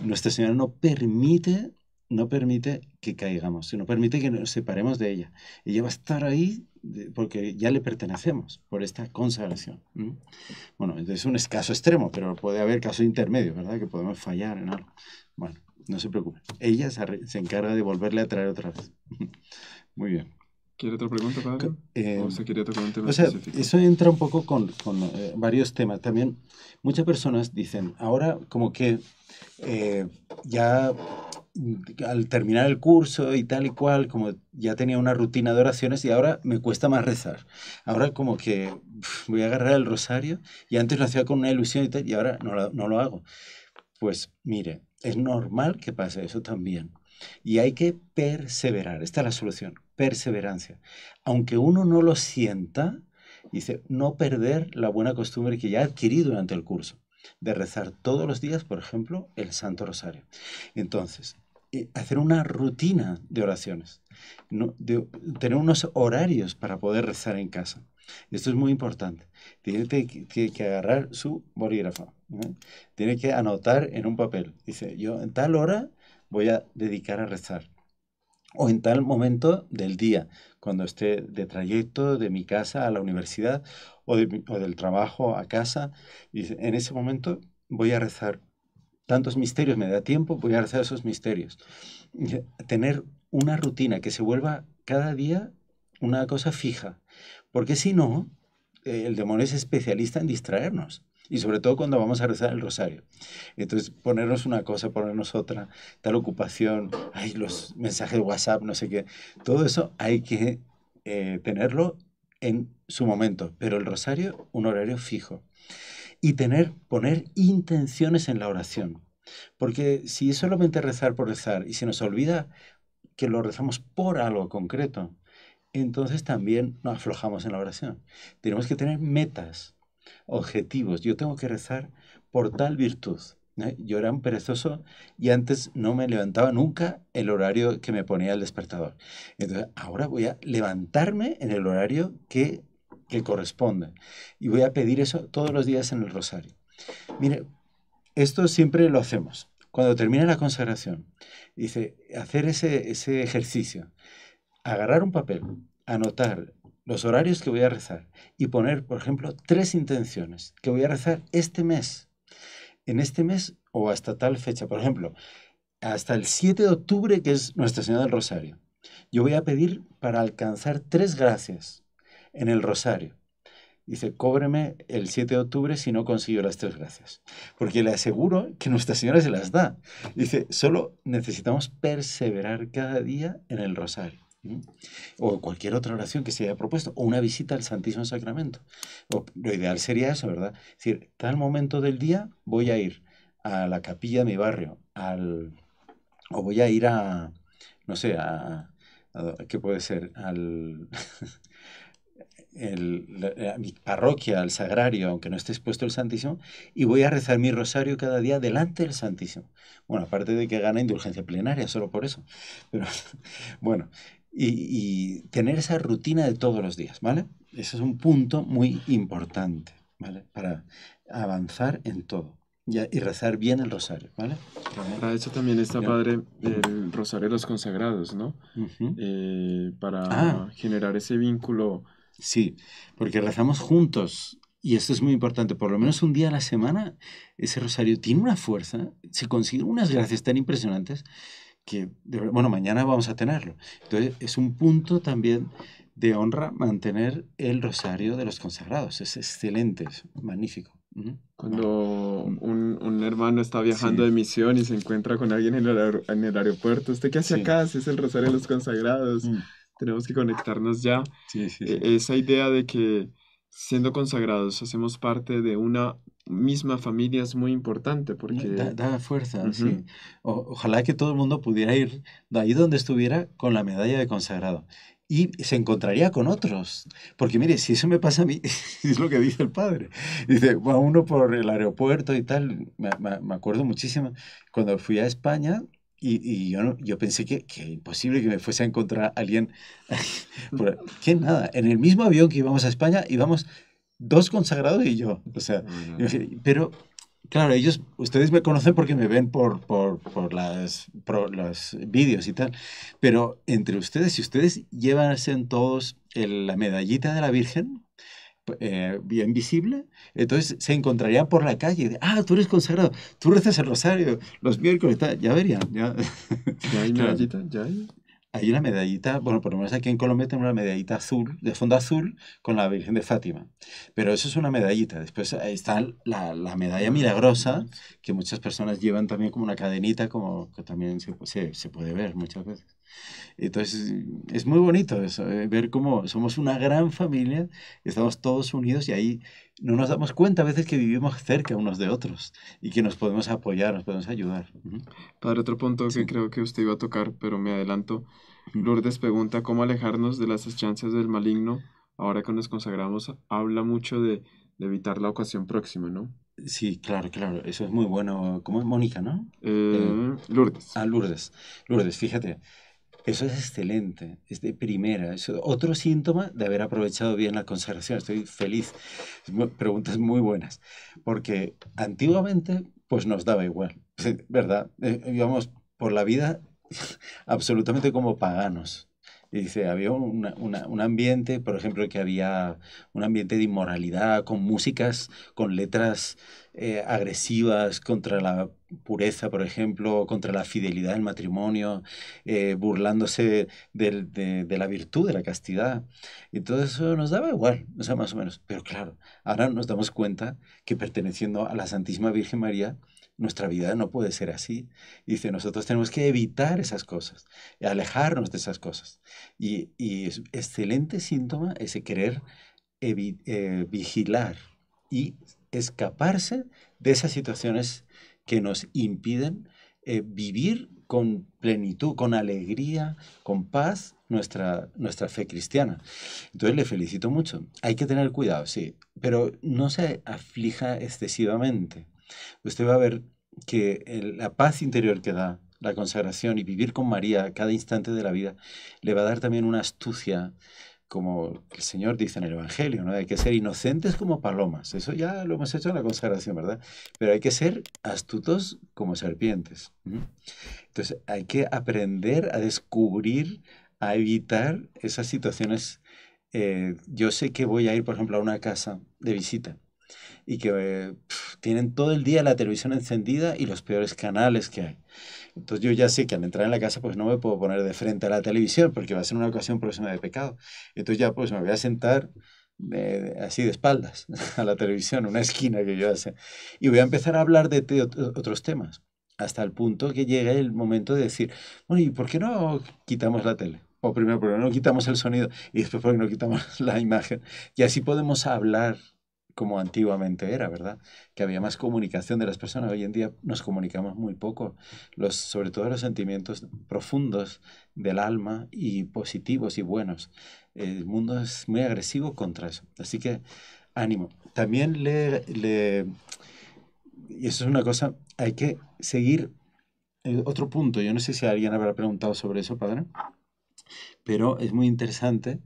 Nuestra Señora no permite, no permite que caigamos, no permite que nos separemos de ella. Ella va a estar ahí porque ya le pertenecemos por esta consagración. Bueno, es un caso extremo, pero puede haber casos intermedios, ¿verdad? Que podemos fallar en algo. Bueno, no se preocupe. Ella se, encarga de volverle a traer otra vez. Muy bien. ¿Quiere otra pregunta, padre? Eh, ¿O sea, Eso entra un poco con, con eh, varios temas. También muchas personas dicen, ahora como que eh, ya al terminar el curso y tal y cual, como ya tenía una rutina de oraciones y ahora me cuesta más rezar. Ahora como que voy a agarrar el rosario y antes lo hacía con una ilusión y tal y ahora no, no lo hago. Pues mire, es normal que pase eso también. Y hay que perseverar, esta es la solución, perseverancia. Aunque uno no lo sienta, dice, no perder la buena costumbre que ya adquirí durante el curso de rezar todos los días, por ejemplo, el Santo Rosario. Entonces, eh, hacer una rutina de oraciones, tener unos horarios para poder rezar en casa. Esto es muy importante. Tiene que, agarrar su bolígrafo. Tiene que anotar en un papel. Dice, yo en tal hora voy a dedicar a rezar. O en tal momento del día, cuando esté de trayecto de mi casa a la universidad o, o del trabajo a casa, dice, en ese momento voy a rezar tantos misterios, me da tiempo, voy a hacer esos misterios. Tener una rutina que se vuelva cada día una cosa fija, porque si no, el demonio es especialista en distraernos. Y sobre todo cuando vamos a rezar el rosario. Entonces, ponernos una cosa, ponernos otra, tal ocupación, ay, los mensajes de WhatsApp, no sé qué. Todo eso hay que eh, tenerlo en su momento, pero el rosario un horario fijo y tener, poner intenciones en la oración. Porque si es solamente rezar por rezar y se nos olvida que lo rezamos por algo concreto, entonces también nos aflojamos en la oración. Tenemos que tener metas, objetivos. Yo tengo que rezar por tal virtud. Yo era un perezoso y antes no me levantaba nunca el horario que me ponía el despertador. Entonces ahora voy a levantarme en el horario que que corresponde. Y voy a pedir eso todos los días en el rosario. Mire, esto siempre lo hacemos. Cuando termina la consagración, dice, hacer ese, ese ejercicio, agarrar un papel, anotar los horarios que voy a rezar y poner, por ejemplo, tres intenciones que voy a rezar este mes. En este mes o hasta tal fecha, por ejemplo, hasta el 7 de octubre, que es Nuestra Señora del Rosario. Yo voy a pedir para alcanzar tres gracias en el rosario. Dice, cóbreme el 7 de octubre si no consigo las tres gracias. Porque le aseguro que Nuestra Señora se las da. Dice, solo necesitamos perseverar cada día en el rosario. O cualquier otra oración que se haya propuesto. O una visita al Santísimo Sacramento. lo ideal sería eso, ¿verdad? Es decir, tal momento del día voy a ir a la capilla de mi barrio. Al, o voy a ir a, no sé, a ¿qué puede ser? Al... el, eh, mi parroquia, al sagrario, aunque no esté expuesto el Santísimo, y voy a rezar mi rosario cada día delante del Santísimo. Bueno, aparte de que gana indulgencia plenaria, solo por eso. Pero bueno, y, tener esa rutina de todos los días, ¿vale? Ese es un punto muy importante, ¿vale? Para avanzar en todo. Ya, y rezar bien el rosario, ¿vale? Para ah, eso también está padre el rosario de los consagrados, ¿no? Eh, para ah. generar ese vínculo Sí, porque rezamos juntos. Y esto es muy importante, por lo menos un día a la semana, ese rosario tiene una fuerza, se consiguen unas gracias tan impresionantes que, bueno, mañana vamos a tenerlo. Entonces, es un punto también de honra mantener el rosario de los consagrados. Es excelente, es magnífico. Cuando un, hermano está viajando de misión y se encuentra con alguien en el, aeropuerto, ¿usted qué hace acá? Si es el rosario de los consagrados. Mm tenemos que conectarnos ya. Sí, e, sí, Esa idea de que siendo consagrados hacemos parte de una misma familia es muy importante porque... Da, fuerza, sí. ojalá que todo el mundo pudiera ir de ahí donde estuviera con la medalla de consagrado. Y se encontraría con otros. Porque mire, si eso me pasa a mí, es lo que dice el padre. Dice, va uno por el aeropuerto y tal. me acuerdo muchísimo. Cuando fui a España, y, yo, yo pensé que, que, imposible que me fuese a encontrar alguien. que nada, en el mismo avión que íbamos a España íbamos dos consagrados y yo. O sea, pero claro, ellos, ustedes me conocen porque me ven por, por, por las, los vídeos y tal. Pero entre ustedes, si ustedes llevasen todos la medallita de la Virgen, eh, bien visible, entonces se encontrarían por la calle, ah, tú eres consagrado, tú rezas el rosario los miércoles, ya verían. Ya. hay medallita? hay? una medallita, bueno, por lo menos aquí en Colombia tenemos una medallita azul, de fondo azul, con la Virgen de Fátima. Pero eso es una medallita. Después está la, medalla milagrosa, que muchas personas llevan también como una cadenita, como que también se puede ver muchas veces. Entonces, es muy bonito eso, eh, ver cómo somos una gran familia, estamos todos unidos y ahí no nos damos cuenta a veces que vivimos cerca unos de otros y que nos podemos apoyar, nos podemos ayudar. Padre, otro punto que creo que usted iba a tocar, pero me adelanto. Lourdes pregunta cómo alejarnos de las chances del maligno. Ahora que nos consagramos, habla mucho de, de evitar la ocasión próxima, ¿no? Sí, claro, claro, eso es muy bueno. ¿Cómo es Mónica, no? Eh, eh, Lourdes. Ah, Lourdes. Lourdes, fíjate. Eso es excelente, es de primera. otro síntoma de haber aprovechado bien la consagración. Estoy feliz. Preguntas muy buenas. Porque antiguamente, pues nos daba igual, ¿verdad? Eh, por la vida absolutamente como paganos. Dice, había un ambiente, por ejemplo, que había un ambiente de inmoralidad, con músicas, con letras eh, agresivas contra la pureza, por ejemplo, contra la fidelidad del matrimonio, eh, burlándose de, de, la virtud, de la castidad. Y todo eso nos daba igual, o sea, más o menos. Pero claro, ahora nos damos cuenta que perteneciendo a la Santísima Virgen María, nuestra vida no puede ser así. Dice, nosotros tenemos que evitar esas cosas, alejarnos de esas cosas. Y, y es excelente síntoma ese querer eh, vigilar y escaparse de esas situaciones que nos impiden eh, vivir con plenitud, con alegría, con paz nuestra, nuestra fe cristiana. Entonces le felicito mucho. Hay que tener cuidado, sí, pero no se aflija excesivamente. Usted va a ver que la paz interior que da la consagración y vivir con María cada instante de la vida le va a dar también una astucia como el Señor dice en el Evangelio, ¿no? Hay que ser inocentes como palomas. Eso ya lo hemos hecho en la consagración, ¿verdad? Pero hay que ser astutos como serpientes. Entonces, hay que aprender a descubrir, a evitar esas situaciones. Eh, yo sé que voy a ir, por ejemplo, a una casa de visita y que eh, tienen todo el día la televisión encendida y los peores canales que hay. Entonces yo ya sé que al entrar en la casa pues no me puedo poner de frente a la televisión porque va a ser una ocasión próxima de pecado. Entonces ya pues me voy a sentar así de espaldas a la televisión, una esquina que yo hace, y voy a empezar a hablar de otros temas hasta el punto que llega el momento de decir, bueno, ¿y por qué no quitamos la tele? O primero, qué no quitamos el sonido y después qué no quitamos la imagen. Y así podemos hablar como antiguamente era, ¿verdad? Que había más comunicación de las personas. Hoy en día nos comunicamos muy poco, los, sobre todo los sentimientos profundos del alma y positivos y buenos. El mundo es muy agresivo contra eso. Así que ánimo. También le, y eso es una cosa, hay que seguir eh, otro punto. Yo no sé si alguien habrá preguntado sobre eso, padre, pero es muy interesante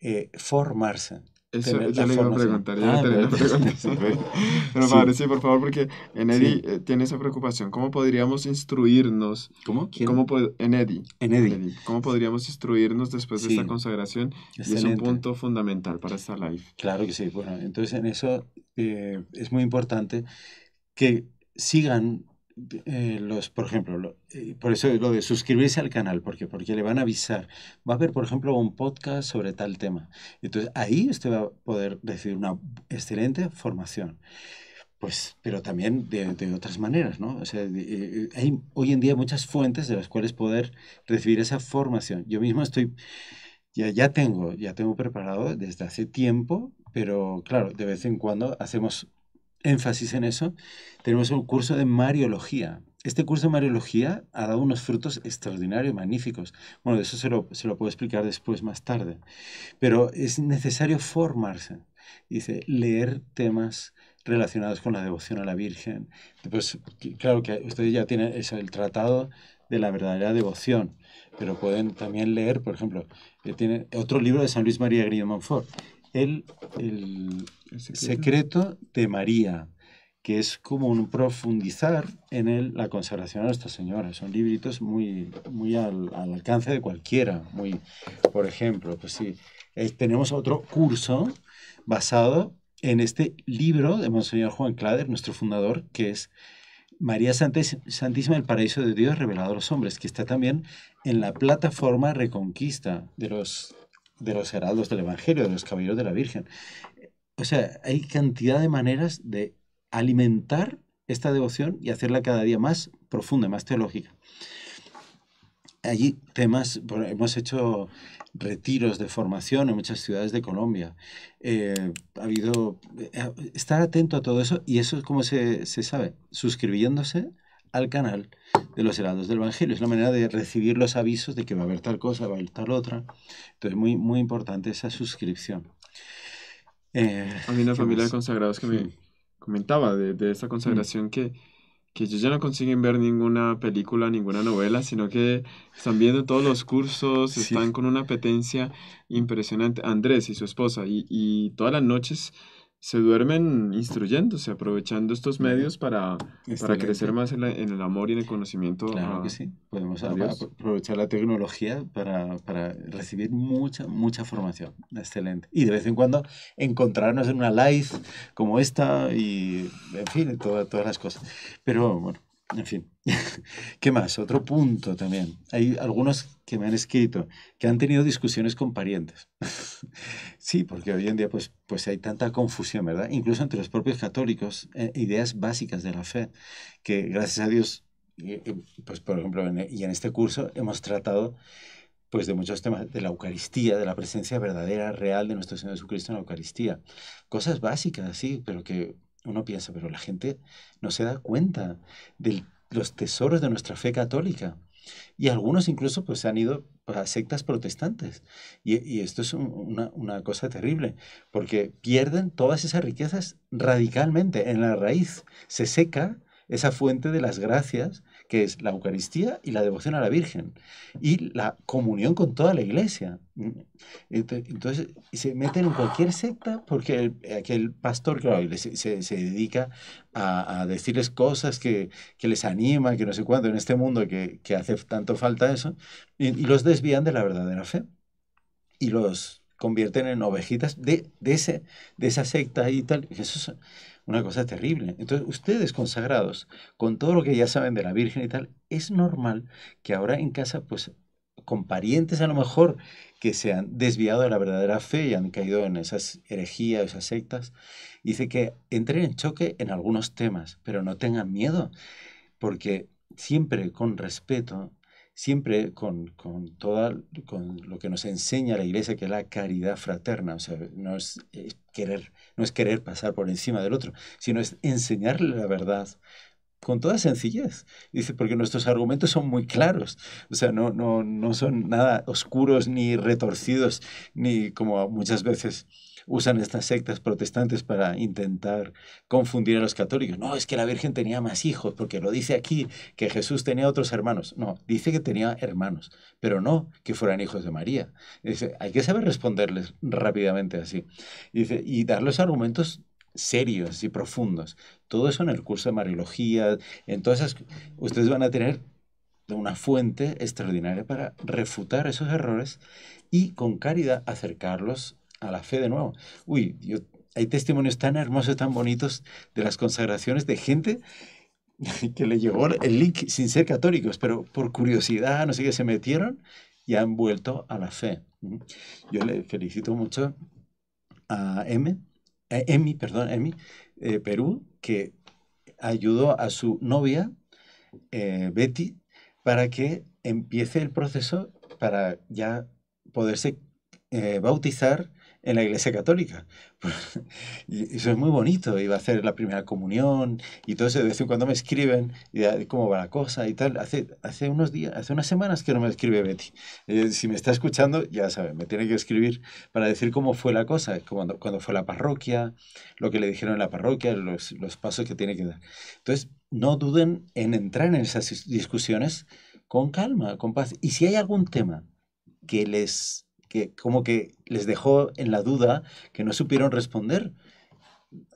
eh, formarse yo le iba a preguntar, yo ah, le iba a Pero padre, sí, por favor, porque Enedi eh, tiene esa preocupación. ¿Cómo podríamos instruirnos? ¿Cómo? ¿Cómo Enedi. Enedi. ¿Cómo podríamos instruirnos después de esta consagración? es un punto fundamental para esta live. Claro que sí. entonces en eso eh, es muy importante que sigan eh, los, por ejemplo, eh, por eso lo de suscribirse al canal, porque porque le van a avisar, va a haber, por ejemplo, un podcast sobre tal tema. Entonces ahí usted va a poder recibir una excelente formación. Pues, pero también de, otras maneras, ¿no? O sea, eh, hay hoy en día muchas fuentes de las cuales poder recibir esa formación. Yo mismo estoy, ya, ya tengo, ya tengo preparado desde hace tiempo, pero claro, de vez en cuando hacemos énfasis en eso, tenemos un curso de Mariología. Este curso de Mariología ha dado unos frutos extraordinarios, magníficos. Bueno, de eso se lo, se puedo explicar después, más tarde. Pero es necesario formarse. Dice, leer temas relacionados con la devoción a la Virgen. Pues, claro que ustedes ya tienen el tratado de la verdadera devoción, pero pueden también leer, por ejemplo, eh, tiene otro libro de San Luis María Grillo Monfort, el, el, secreto. de María, que es como un profundizar en la consagración a Nuestra Señora. Son libritos muy, muy al, alcance de cualquiera. Muy, por ejemplo, pues sí, eh, tenemos otro curso basado en este libro de Monseñor Juan Clader, nuestro fundador, que es María Santísima, el paraíso de Dios revelado a los hombres, que está también en la plataforma Reconquista de los, de los heraldos del Evangelio, de los caballeros de la Virgen o sea, hay cantidad de maneras de alimentar esta devoción y hacerla cada día más profunda, más teológica. Allí temas, hemos hecho retiros de formación en muchas ciudades de Colombia. Eh, ha habido, eh, eh, estar atento a todo eso y eso es como se, se sabe, suscribiéndose al canal de los helados del Evangelio. Es la manera de recibir los avisos de que va a haber tal cosa, va a haber tal otra. Entonces, muy, muy importante esa suscripción. Eh, a mí una familia de consagrados que me comentaba de, de esa consagración mm. que, que ellos ya no consiguen ver ninguna película, ninguna novela, sino que están viendo todos los cursos, están con una apetencia impresionante. Andrés y su esposa, y, y todas las noches se duermen instruyéndose, aprovechando estos medios para, crecer más en, el amor y en el conocimiento. Claro que sí, podemos aprovechar la tecnología para, recibir mucha, mucha formación. Excelente. Y de vez en cuando encontrarnos en una live como esta y, en fin, todas las cosas. Pero bueno, en fin, ¿qué más? Otro punto también. Hay algunos que me han escrito que han tenido discusiones con parientes. sí, porque hoy en día pues, pues hay tanta confusión, ¿verdad? Incluso entre los propios católicos, eh, ideas básicas de la fe, que gracias a Dios, pues por ejemplo, y en este curso hemos tratado pues de muchos temas, de la Eucaristía, de la presencia verdadera, real de nuestro Señor Jesucristo en la Eucaristía. Cosas básicas, sí, pero que uno piensa, pero la gente no se da cuenta de los tesoros de nuestra fe católica. Y algunos incluso pues han ido a sectas protestantes. Y, esto es una, una, cosa terrible, porque pierden todas esas riquezas radicalmente, en la raíz. Se seca esa fuente de las gracias que es la Eucaristía y la devoción a la Virgen y la comunión con toda la iglesia. Entonces, se meten en cualquier secta porque aquel pastor, que se, se, dedica a, decirles cosas que, les anima, que no sé cuánto, en este mundo que, hace tanto falta eso, y, los desvían de la verdadera fe. Y los convierten en ovejitas de, ese, de esa secta y tal. Eso una cosa terrible. Entonces, ustedes consagrados, con todo lo que ya saben de la Virgen y tal, es normal que ahora en casa, pues, con parientes a lo mejor que se han desviado de la verdadera fe y han caído en esas herejías, esas sectas, dice que entren en choque en algunos temas, pero no tengan miedo, porque siempre con respeto siempre con, con, lo que nos enseña la iglesia, que es la caridad fraterna, o sea, no es, querer, no es querer pasar por encima del otro, sino es enseñarle la verdad con toda sencillez. Dice, porque nuestros argumentos son muy claros, o sea, no, no son nada oscuros ni retorcidos, ni como muchas veces usan estas sectas protestantes para intentar confundir a los católicos. No, es que la Virgen tenía más hijos, porque lo dice aquí, que Jesús tenía otros hermanos. No, dice que tenía hermanos, pero no que fueran hijos de María. Dice, hay que saber responderles rápidamente así. Dice, y darles argumentos serios y profundos. Todo eso en el curso de Mariología, entonces ustedes van a tener una fuente extraordinaria para refutar esos errores y con caridad acercarlos a la fe de nuevo. Uy, hay testimonios tan hermosos, tan bonitos de las consagraciones de gente que le llegó el link sin ser católicos, pero por curiosidad, no sé qué, se metieron y han vuelto a la fe. Yo le felicito mucho a M, eh, Emi, perdón, Emi, eh, Perú, que ayudó a su novia, eh, Betty, para que empiece el proceso para ya poderse bautizar en la Iglesia Católica. y eso es muy bonito. Iba a hacer la primera comunión y todo eso. De vez en cuando me escriben y cómo va la cosa y tal. Hace, hace unos días, hace unas semanas que no me escribe Betty. Eh, si me está escuchando, ya saben, me tiene que escribir para decir cómo fue la cosa, cuando, cuando fue la parroquia, lo que le dijeron en la parroquia, los, los pasos que tiene que dar. Entonces, no duden en entrar en esas discusiones con calma, con paz. Y si hay algún tema que les que como que les dejó en la duda que no supieron responder.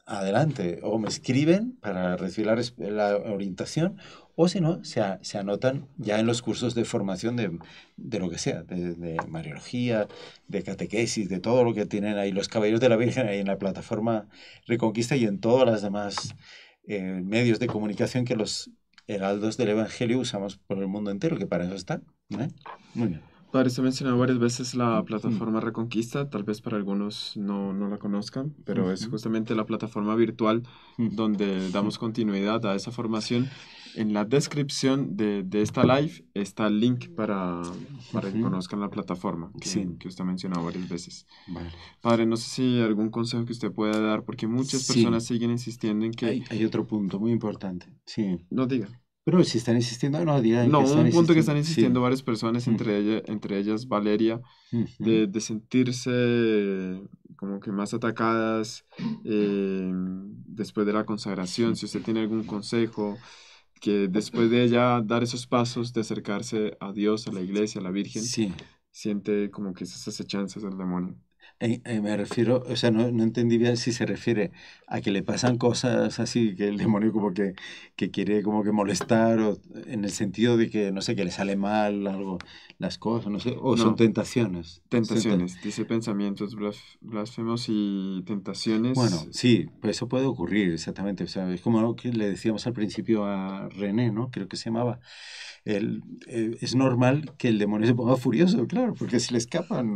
Adelante, o me escriben para recibir la, orientación, o si no, se, se, anotan ya en los cursos de formación de, de lo que sea, de, mariología, de catequesis, de todo lo que tienen ahí los caballeros de la Virgen ahí en la plataforma Reconquista y en todos las demás eh, medios de comunicación que los heraldos del Evangelio usamos por el mundo entero, que para eso están. ¿eh? Muy bien ha mencionado varias veces la plataforma Reconquista, tal vez para algunos no, no la conozcan, pero es justamente la plataforma virtual donde damos continuidad a esa formación. En la descripción de, de esta live está el link para, para que conozcan la plataforma que, que usted ha mencionado varias veces. Padre, no sé si hay algún consejo que usted pueda dar, porque muchas personas siguen insistiendo en que... Hay, hay otro punto muy importante. Sí. No diga. Pero si están insistiendo, no, día no, un punto que están insistiendo varias personas, entre, entre ellas Valeria, de, sentirse como que más atacadas eh, después de la consagración. Si usted tiene algún consejo, que después de ella dar esos pasos de acercarse a Dios, a la iglesia, a la Virgen, siente como que esas acechanzas del demonio. Eh, eh, me refiero, o sea, no, no, entendí bien si se refiere a que le pasan cosas así, que el demonio como que, que quiere como que molestar, o en el sentido de que, no sé, que le sale mal algo, las cosas, no sé, o son tentaciones. Tentaciones, dice pensamientos blasfemos y tentaciones. Bueno, sí, pues eso puede ocurrir, exactamente, o sea, es como lo que le decíamos al principio a René, ¿no? Creo que se llamaba, eh, es normal que el demonio se ponga furioso, claro, porque se le escapan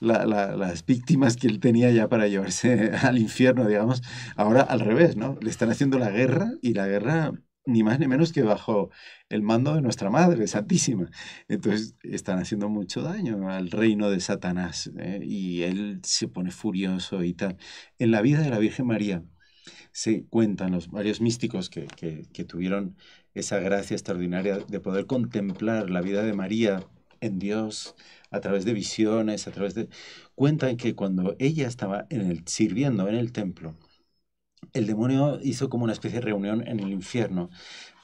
las víctimas que él tenía ya para llevarse al infierno, digamos. Ahora al revés, ¿no? Le están haciendo la guerra y la guerra ni más ni menos que bajo el mando de nuestra Madre Santísima. Entonces están haciendo mucho daño al reino de Satanás ¿eh? y él se pone furioso y tal. En la vida de la Virgen María se cuentan los varios místicos que, que tuvieron esa gracia extraordinaria de poder contemplar la vida de María en Dios a través de visiones, a través de... Cuentan que cuando ella estaba en el, sirviendo en el templo, el demonio hizo como una especie de reunión en el infierno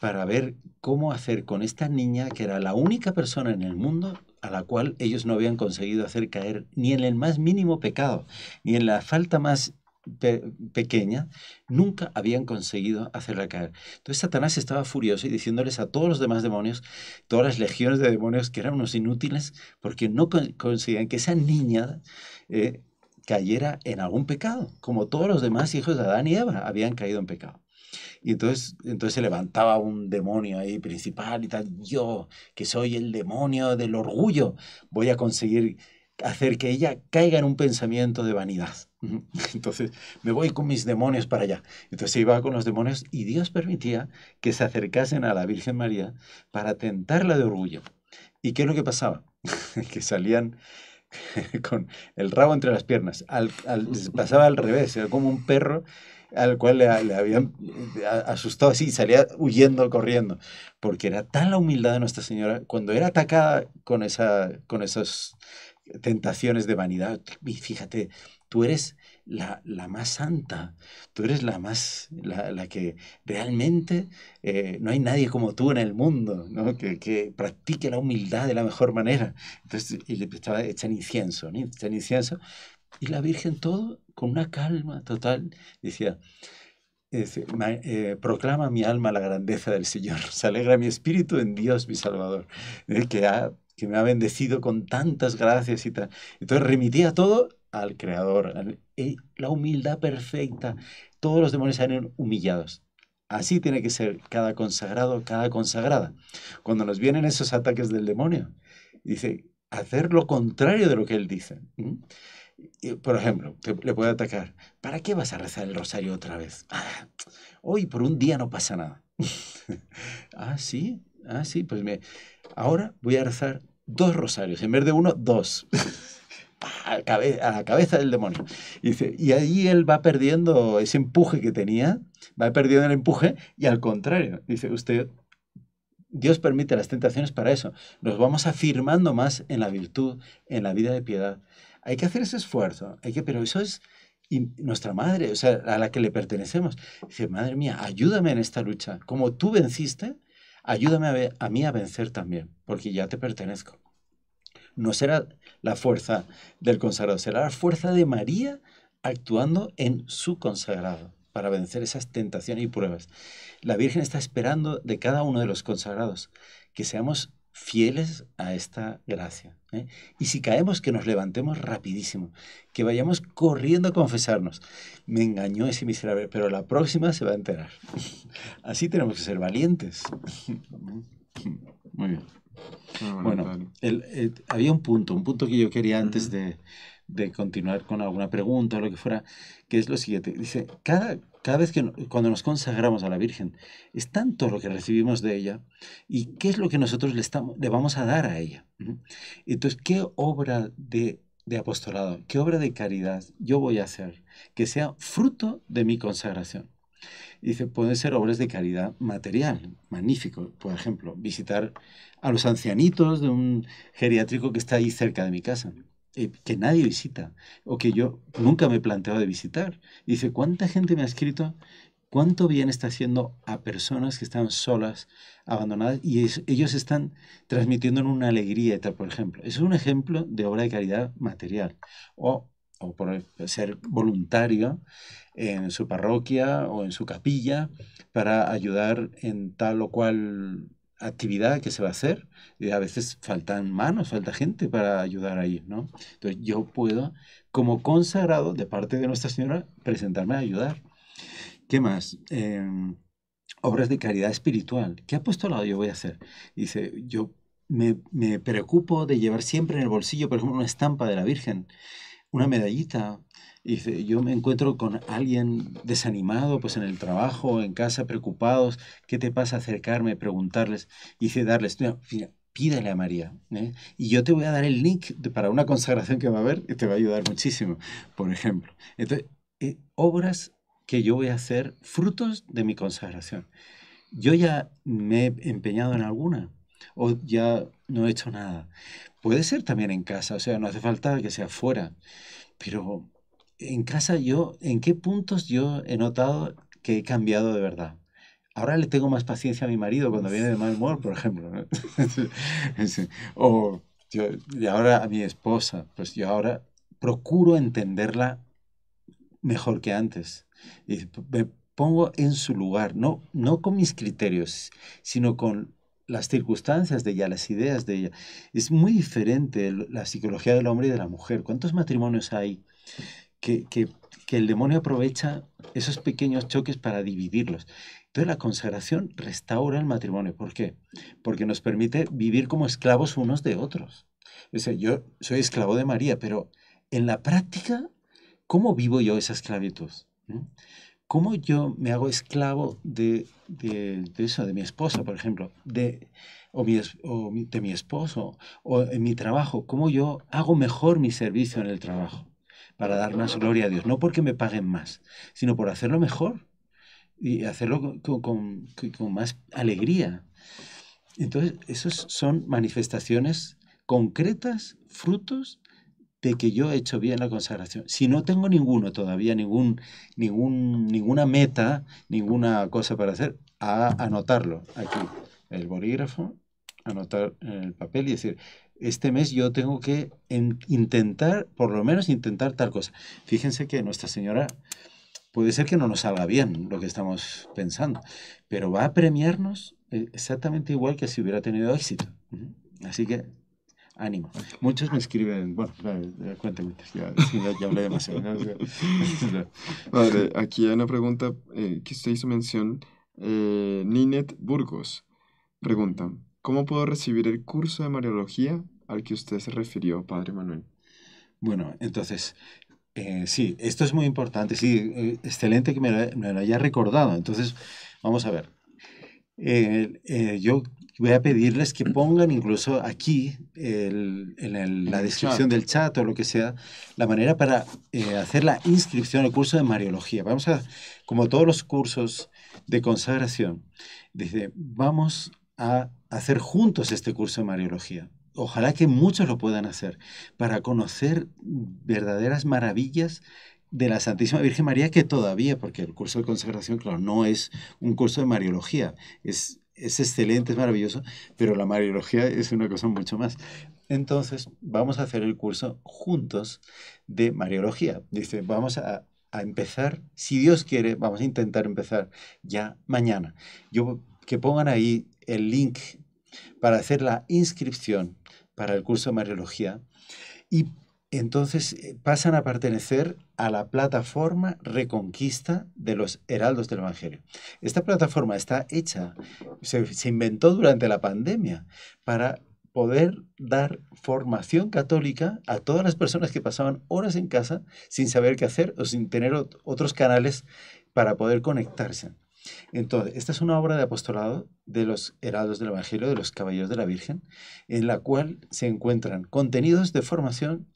para ver cómo hacer con esta niña, que era la única persona en el mundo a la cual ellos no habían conseguido hacer caer ni en el más mínimo pecado, ni en la falta más Pequeña nunca habían conseguido hacerla caer. Entonces Satanás estaba furioso y diciéndoles a todos los demás demonios, todas las legiones de demonios que eran unos inútiles, porque no conseguían que esa niña eh, cayera en algún pecado, como todos los demás hijos de Adán y Eva habían caído en pecado. Y entonces, entonces se levantaba un demonio ahí principal y tal, yo, que soy el demonio del orgullo, voy a conseguir hacer que ella caiga en un pensamiento de vanidad. Entonces me voy con mis demonios para allá. Entonces iba con los demonios y Dios permitía que se acercasen a la Virgen María para tentarla de orgullo. ¿Y qué es lo que pasaba? que salían con el rabo entre las piernas. Al, pasaba al revés, era como un perro al cual le, habían asustado así y salía huyendo, corriendo. Porque era tan la humildad de Nuestra Señora, cuando era atacada con, esa, con esas tentaciones de vanidad, y fíjate, Tú eres la, más santa, tú eres la más, la, que realmente eh, no hay nadie como tú en el mundo, ¿no? que, practique la humildad de la mejor manera. Entonces, y le echando incienso, ¿no? incienso. Y la Virgen todo con una calma total decía, eh, proclama mi alma la grandeza del Señor, se alegra mi espíritu en Dios mi Salvador, que, ha, que me ha bendecido con tantas gracias y tal. Entonces remitía todo al Creador. Eh, la humildad perfecta. Todos los demonios serán humillados. Así tiene que ser cada consagrado, cada consagrada. Cuando nos vienen esos ataques del demonio, dice, hacer lo contrario de lo que él dice. Por ejemplo, le puede atacar, ¿para qué vas a rezar el rosario otra vez? Ah, hoy por un día no pasa nada. ah, sí, ah, sí, pues me... ahora voy a rezar dos rosarios, en vez de uno, dos. a la cabeza del demonio. Y, dice, ahí él va perdiendo ese empuje que tenía, va perdiendo el empuje y al contrario, dice usted, Dios permite las tentaciones para eso. Nos vamos afirmando más en la virtud, en la vida de piedad. Hay que hacer ese esfuerzo, hay que, pero eso es nuestra madre, o sea, a la que le pertenecemos. Dice, madre mía, ayúdame en esta lucha. Como tú venciste, ayúdame a mí a vencer también, porque ya te pertenezco. No será la fuerza del consagrado, será la fuerza de María actuando en su consagrado para vencer esas tentaciones y pruebas. La Virgen está esperando de cada uno de los consagrados que seamos fieles a esta gracia. ¿eh? Y si caemos, que nos levantemos rapidísimo, que vayamos corriendo a confesarnos. Me engañó ese miserable, pero la próxima se va a enterar. Así tenemos que ser valientes. Muy bien. Bueno, había un punto, un punto que yo quería antes de, continuar con alguna pregunta o lo que fuera, que es lo siguiente. Dice, cada, cada vez que cuando nos consagramos a la Virgen, es tanto lo que recibimos de ella y qué es lo que nosotros le, estamos, le vamos a dar a ella. Entonces, ¿qué obra de, de apostolado, qué obra de caridad yo voy a hacer que sea fruto de mi consagración? Dice, pueden ser obras de caridad material, magnífico. Por ejemplo, visitar a los ancianitos de un geriátrico que está ahí cerca de mi casa, eh, que nadie visita o que yo nunca me he planteado de visitar. Dice, ¿cuánta gente me ha escrito? ¿Cuánto bien está haciendo a personas que están solas, abandonadas, y ellos están transmitiendo una alegría y por ejemplo? Eso es un ejemplo de obra de caridad material. O o por ser voluntario en su parroquia o en su capilla para ayudar en tal o cual actividad que se va a hacer. Y a veces faltan manos, falta gente para ayudar ahí, ¿no? Entonces yo puedo, como consagrado de parte de Nuestra Señora, presentarme a ayudar. ¿Qué más? Em, obras de caridad espiritual. ¿Qué apostolado yo voy a hacer? Dice, yo me, me preocupo de llevar siempre en el bolsillo, por ejemplo, una estampa de la Virgen una medallita. Y yo me encuentro con alguien desanimado, pues en el trabajo, en casa, preocupados. ¿Qué te pasa? Acercarme, preguntarles. Y dice, darles, pídale a María. ¿eh? Y yo te voy a dar el link para una consagración que va a haber y te va a ayudar muchísimo, por ejemplo. Entonces, eh, obras que yo voy a hacer, frutos de mi consagración. Yo ya me he empeñado en alguna o ya no he hecho nada. Puede ser también en casa, o sea, no hace falta que sea fuera, pero en casa yo, ¿en qué puntos yo he notado que he cambiado de verdad? Ahora le tengo más paciencia a mi marido cuando viene de mal humor, por ejemplo. ¿no? o yo, y ahora a mi esposa, pues yo ahora procuro entenderla mejor que antes. Y me pongo en su lugar, no, no con mis criterios, sino con las circunstancias de ella, las ideas de ella. Es muy diferente la psicología del hombre y de la mujer. ¿Cuántos matrimonios hay que, que, el demonio aprovecha esos pequeños choques para dividirlos? Entonces la consagración restaura el matrimonio. ¿Por qué? Porque nos permite vivir como esclavos unos de otros. yo soy esclavo de María, pero en la práctica, ¿cómo vivo yo esa esclavitud? ¿Mm? ¿Cómo yo me hago esclavo de, eso, de mi esposa, por ejemplo, de, o, de mi esposo, o en mi trabajo? ¿Cómo yo hago mejor mi servicio en el trabajo para dar más gloria a Dios? No porque me paguen más, sino por hacerlo mejor y hacerlo con, más alegría. Entonces, esas son manifestaciones concretas, frutos de que yo he hecho bien la consagración. Si no tengo ninguno todavía, ningún, ningún, ninguna meta, ninguna cosa para hacer, a anotarlo aquí, el bolígrafo, anotar en el papel y decir, este mes yo tengo que intentar, por lo menos intentar tal cosa. Fíjense que Nuestra Señora puede ser que no nos salga bien lo que estamos pensando, pero va a premiarnos eh, exactamente igual que si hubiera tenido éxito. Así que ánimo. Muchos me escriben, bueno, cuéntame, pues, ya, hablé demasiado. vale, aquí hay una pregunta eh, que usted hizo mención. Eh, Ninet Burgos pregunta, ¿cómo puedo recibir el curso de Mariología al que usted se refirió, Padre Manuel? Bueno, entonces, eh, sí, esto es muy importante, sí, excelente que me lo, haya recordado. Entonces, vamos a ver. yo voy a pedirles que pongan incluso aquí, en la descripción del chat o lo que sea, la manera para eh, hacer la inscripción al curso de Mariología. Vamos a, como todos los cursos de consagración, desde, vamos a hacer juntos este curso de Mariología. Ojalá que muchos lo puedan hacer para conocer verdaderas maravillas de la Santísima Virgen María que todavía, porque el curso de consagración, claro, no es un curso de Mariología, es es excelente, es maravilloso, pero la Mariología es una cosa mucho más. Entonces, vamos a hacer el curso juntos de Mariología. Dice, vamos a, empezar, si Dios quiere, vamos a intentar empezar ya mañana. Yo que pongan ahí el link para hacer la inscripción para el curso de Mariología y entonces eh, pasan a pertenecer a la plataforma Reconquista de los Heraldos del Evangelio. Esta plataforma está hecha, se, inventó durante la pandemia para poder dar formación católica a todas las personas que pasaban horas en casa sin saber qué hacer o sin tener otros canales para poder conectarse. Entonces, esta es una obra de apostolado de los heraldos del Evangelio, de los caballeros de la Virgen, en la cual se encuentran contenidos de formación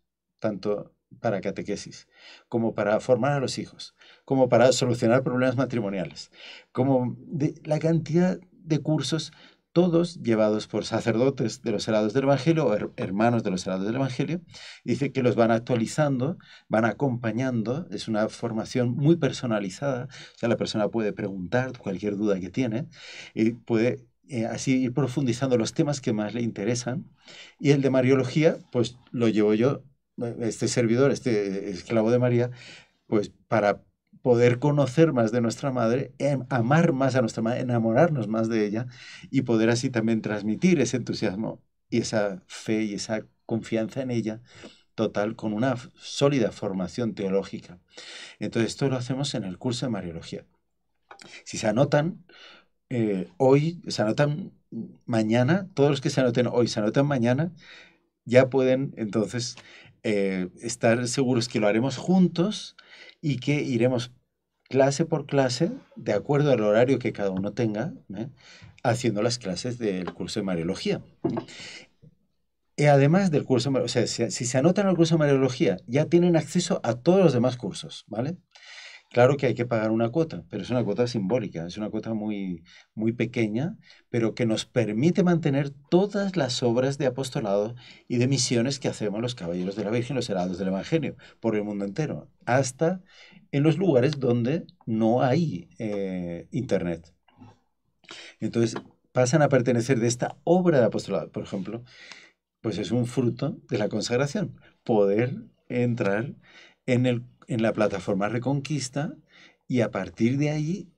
tanto para catequesis, como para formar a los hijos, como para solucionar problemas matrimoniales, como de la cantidad de cursos, todos llevados por sacerdotes de los helados del Evangelio o hermanos de los helados del Evangelio. Dice que los van actualizando, van acompañando, es una formación muy personalizada, o sea, la persona puede preguntar cualquier duda que tiene y puede eh, así ir profundizando los temas que más le interesan. Y el de Mariología, pues lo llevo yo este servidor, este esclavo de María, pues para poder conocer más de nuestra madre, amar más a nuestra madre, enamorarnos más de ella y poder así también transmitir ese entusiasmo y esa fe y esa confianza en ella total con una sólida formación teológica. Entonces esto lo hacemos en el curso de Mariología. Si se anotan eh, hoy, se anotan mañana, todos los que se anoten hoy, se anotan mañana, ya pueden entonces eh, estar seguros que lo haremos juntos y que iremos clase por clase, de acuerdo al horario que cada uno tenga, ¿eh? haciendo las clases del curso de Mariología. Y además del curso, o sea, si se anotan al curso de Mariología, ya tienen acceso a todos los demás cursos, ¿vale? Claro que hay que pagar una cuota, pero es una cuota simbólica, es una cuota muy, muy pequeña, pero que nos permite mantener todas las obras de apostolado y de misiones que hacemos los caballeros de la Virgen, los heraldos del Evangelio, por el mundo entero, hasta en los lugares donde no hay eh, Internet. Entonces, pasan a pertenecer de esta obra de apostolado, por ejemplo, pues es un fruto de la consagración, poder entrar en el en la plataforma Reconquista y a partir de ahí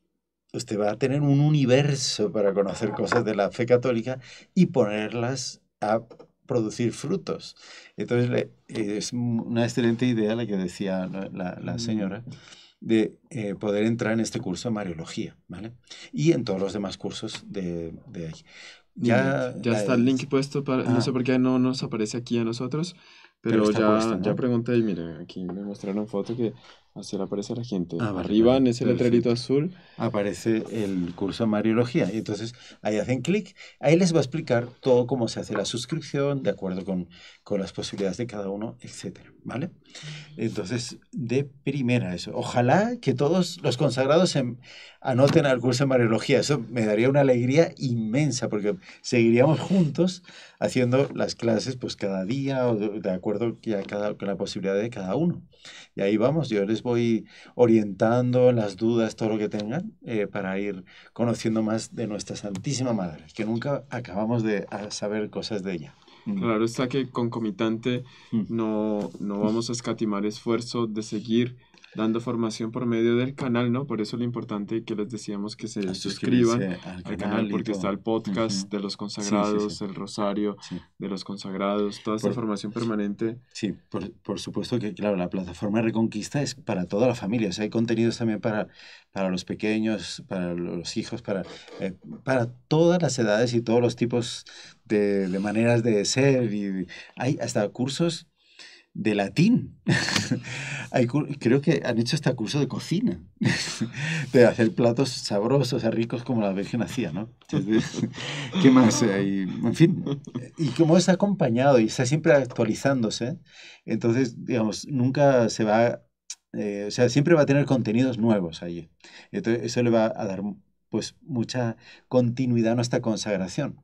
usted va a tener un universo para conocer cosas de la fe católica y ponerlas a producir frutos. Entonces es una excelente idea la que decía la, mm. señora de eh, poder entrar en este curso de Mariología, ¿vale? Y en todos los demás cursos de, ahí. Ya, ya, está el link puesto, no ah. sé por qué no nos aparece aquí a nosotros, pero, ya, pregunté y miren, aquí me mostraron foto que así le aparece la gente. Ah, Arriba en ese letrerito azul aparece el curso de Mariología. Y entonces ahí hacen clic. Ahí les va a explicar todo cómo se hace la suscripción, de acuerdo con, con las posibilidades de cada uno, etcétera. ¿vale? Entonces, de primera eso. Ojalá que todos los consagrados se anoten al curso de Mariología. Eso me daría una alegría inmensa porque seguiríamos juntos haciendo las clases pues cada día o de acuerdo a cada, con la posibilidad de cada uno. Y ahí vamos, yo les voy orientando las dudas, todo lo que tengan, eh, para ir conociendo más de nuestra Santísima Madre, que nunca acabamos de saber cosas de ella. Mm. Claro está que concomitante mm. no, no vamos a escatimar esfuerzo de seguir dando formación por medio del canal, ¿no? Por eso lo importante que les decíamos que se suscriban al canal, porque está el podcast de los consagrados, el rosario de los consagrados, toda esta formación permanente. Sí, por, supuesto que, claro, la plataforma Reconquista es para toda la familia, o sea, hay contenidos también para, para los pequeños, para los hijos, para, eh, para todas las edades y todos los tipos de, de maneras de ser. Y hay hasta cursos de latín. creo que han hecho hasta curso de cocina, de hacer platos sabrosos, ricos como la Virgen hacía, ¿no? ¿Qué más? hay? en fin, y como es acompañado y está siempre actualizándose, entonces, digamos, nunca se va, eh, o sea, siempre va a tener contenidos nuevos allí. Entonces, eso le va a dar pues mucha continuidad a nuestra consagración.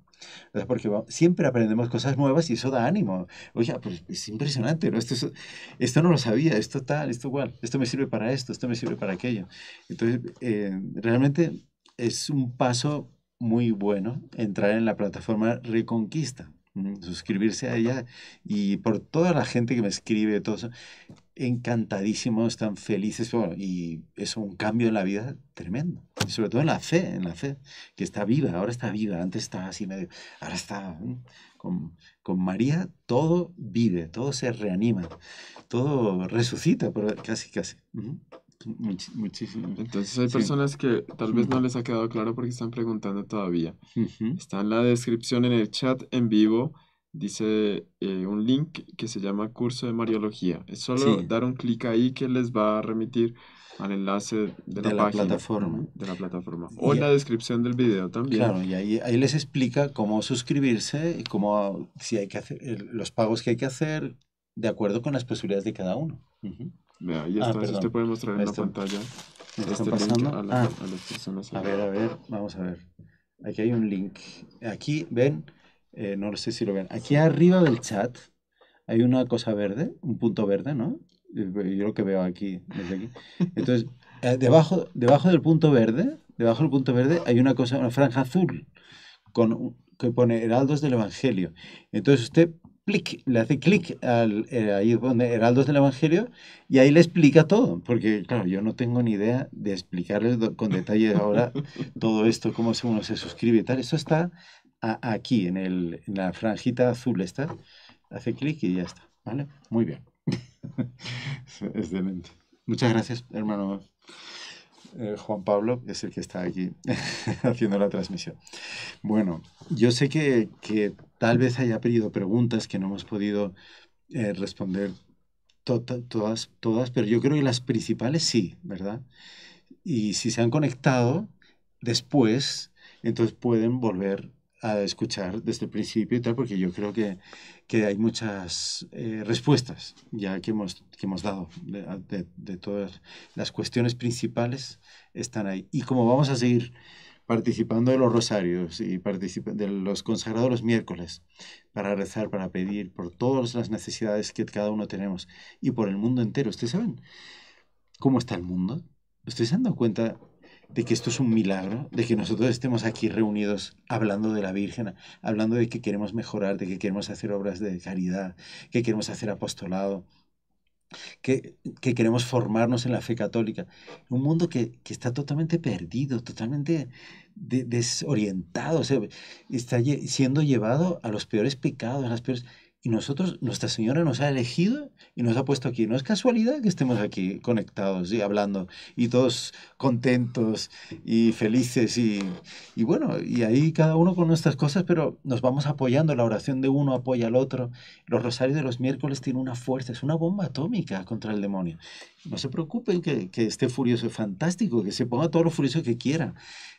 Porque siempre aprendemos cosas nuevas y eso da ánimo. Oye, pues es impresionante, ¿no? Esto, esto no lo sabía, esto tal, esto igual, esto me sirve para esto, esto me sirve para aquello. Entonces, eh, realmente es un paso muy bueno entrar en la plataforma Reconquista suscribirse a ella y por toda la gente que me escribe, todo eso, encantadísimos, tan felices y es un cambio en la vida tremendo. Y sobre todo en la fe, en la fe, que está viva, ahora está viva, antes estaba así medio, ahora está con, con María, todo vive, todo se reanima, todo resucita, casi, casi. muchísimo. Entonces hay personas que tal vez no les ha quedado claro porque están preguntando todavía. Está en la descripción en el chat en vivo dice eh, un link que se llama curso de Mariología. Es solo dar un clic ahí que les va a remitir al enlace de, de la, plataforma. De la plataforma. O en la descripción del video también. Claro, y ahí, ahí, les explica cómo suscribirse y cómo, si hay que hacer, los pagos que hay que hacer de acuerdo con las posibilidades de cada uno. ahí está, ah, puede mostrar en la pantalla. Este pasando? Ah. a, las personas. A ver, a ver, vamos a ver. Aquí hay un link. Aquí, ven, eh, no sé si lo ven, aquí arriba del chat hay una cosa verde, un punto verde, ¿no? Eh, yo lo que veo aquí, Entonces, eh, debajo, debajo del punto verde, debajo del punto verde hay una cosa, una franja azul con, que pone Heraldos del Evangelio. Entonces usted clic, le hace clic al ahí donde Heraldos del Evangelio y ahí le explica todo, porque claro, yo no tengo ni idea de explicarles con detalle ahora todo esto, cómo uno se suscribe y tal. Eso está aquí, en, la franjita azul está hace clic y ya está, ¿vale? Muy bien. Excelente. Muchas gracias, hermano eh, Juan Pablo, es el que está aquí haciendo la transmisión. Bueno, yo sé que, tal vez haya pedido preguntas que no hemos podido eh, responder todas, todas, pero yo creo que las principales sí, ¿verdad? Y si se han conectado después, entonces pueden volver a escuchar desde el principio y tal, porque yo creo que, hay muchas eh, respuestas ya que hemos, hemos dado de, todas las cuestiones principales están ahí. Y como vamos a seguir participando de los rosarios y de los consagrados los miércoles para rezar, para pedir por todas las necesidades que cada uno tenemos y por el mundo entero. ¿Ustedes saben cómo está el mundo? ¿Ustedes se han cuenta de que esto es un milagro, de que nosotros estemos aquí reunidos hablando de la Virgen, hablando de que queremos mejorar, de que queremos hacer obras de caridad, que queremos hacer apostolado, que, queremos formarnos en la fe católica. Un mundo que, está totalmente perdido, totalmente desorientado, está siendo llevado a los peores pecados, a las peores... Y nosotros, Nuestra Señora nos ha elegido y nos ha puesto aquí. No es casualidad que estemos aquí conectados y hablando y todos contentos y felices y, y bueno, y ahí cada uno con nuestras cosas, pero nos vamos apoyando. La oración de uno apoya al otro. Los rosarios de los miércoles tienen una fuerza, es una bomba atómica contra el demonio. No se preocupen que, que esté furioso, es fantástico, que se ponga todo lo furioso que quiera.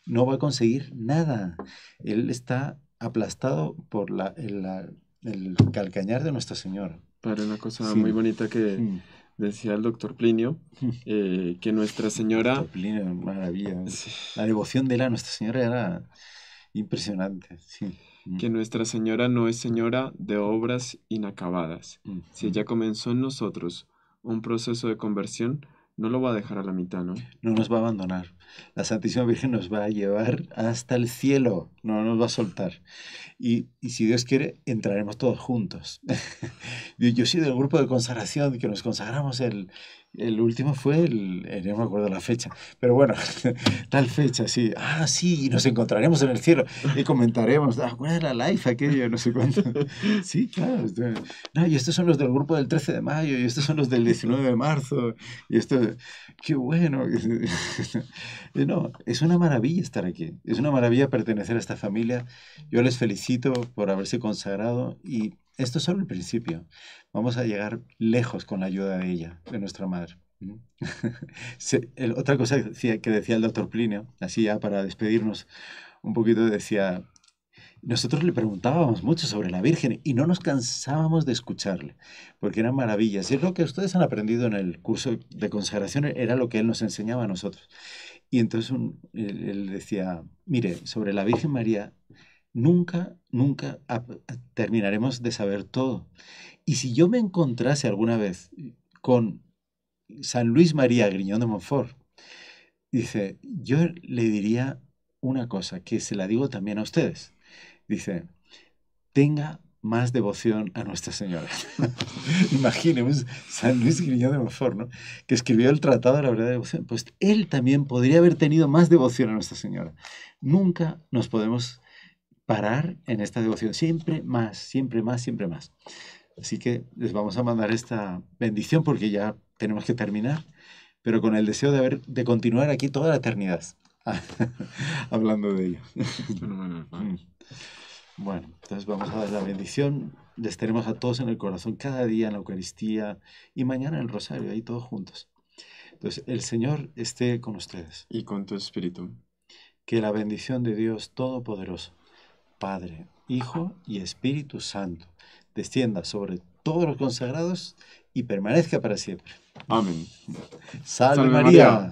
No va a conseguir nada. Él está aplastado por la, la el calcañar de Nuestra Señora. Para una cosa muy bonita que decía el doctor Plinio, eh, que Nuestra Señora... Plinio, maravilla. La devoción de la Nuestra Señora era impresionante, mm. Que Nuestra Señora no es señora de obras inacabadas. Mm. Si ella comenzó en nosotros un proceso de conversión, no lo va a dejar a la mitad, ¿no? No nos va a abandonar la Santísima Virgen nos va a llevar hasta el cielo, no nos va a soltar. Y, y si Dios quiere, entraremos todos juntos. yo, soy del grupo de consagración que nos consagramos el, el último fue el, eh, no me acuerdo la fecha, pero bueno, tal fecha, sí. Ah, sí, nos encontraremos en el cielo y comentaremos, ah, ¿cuál la life aquello? No sé cuánto. Sí, claro. Este, no, y estos son los del grupo del 13 de mayo, y estos son los del 19 de marzo, y esto, qué bueno. No, es una maravilla estar aquí. Es una maravilla pertenecer a esta familia. Yo les felicito por haberse consagrado y esto es solo el principio. Vamos a llegar lejos con la ayuda de ella, de nuestra madre. otra cosa que decía, que decía el doctor Plinio, así ya para despedirnos un poquito, decía, nosotros le preguntábamos mucho sobre la Virgen y no nos cansábamos de escucharle, porque eran maravillas. Es lo que ustedes han aprendido en el curso de consagración, era lo que él nos enseñaba a nosotros. Y entonces él, decía, mire, sobre la Virgen María, nunca, nunca terminaremos de saber todo. Y si yo me encontrase alguna vez con San Luis María Griñón de Montfort, dice, yo le diría una cosa que se la digo también a ustedes Dice, tenga más devoción a Nuestra Señora. Imaginemos San Luis Griñón de Mofor, que escribió el Tratado de la Verdad de Devoción. Pues él también podría haber tenido más devoción a Nuestra Señora. Nunca nos podemos parar en esta devoción. Siempre más, siempre más, siempre más. Así que les vamos a mandar esta bendición porque ya tenemos que terminar, pero con el deseo de, haber, de continuar aquí toda la eternidad hablando de ello. Bueno, entonces vamos a dar la bendición. Les tenemos a todos en el corazón cada día en la Eucaristía y mañana en el Rosario, ahí todos juntos. Entonces, el Señor esté con ustedes. Y con tu espíritu. Que la bendición de Dios Todopoderoso, Padre, Hijo y Espíritu Santo, descienda sobre todos los consagrados y permanezca para siempre. Amén. Salve, María.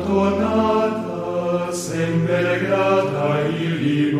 tonata semper grata il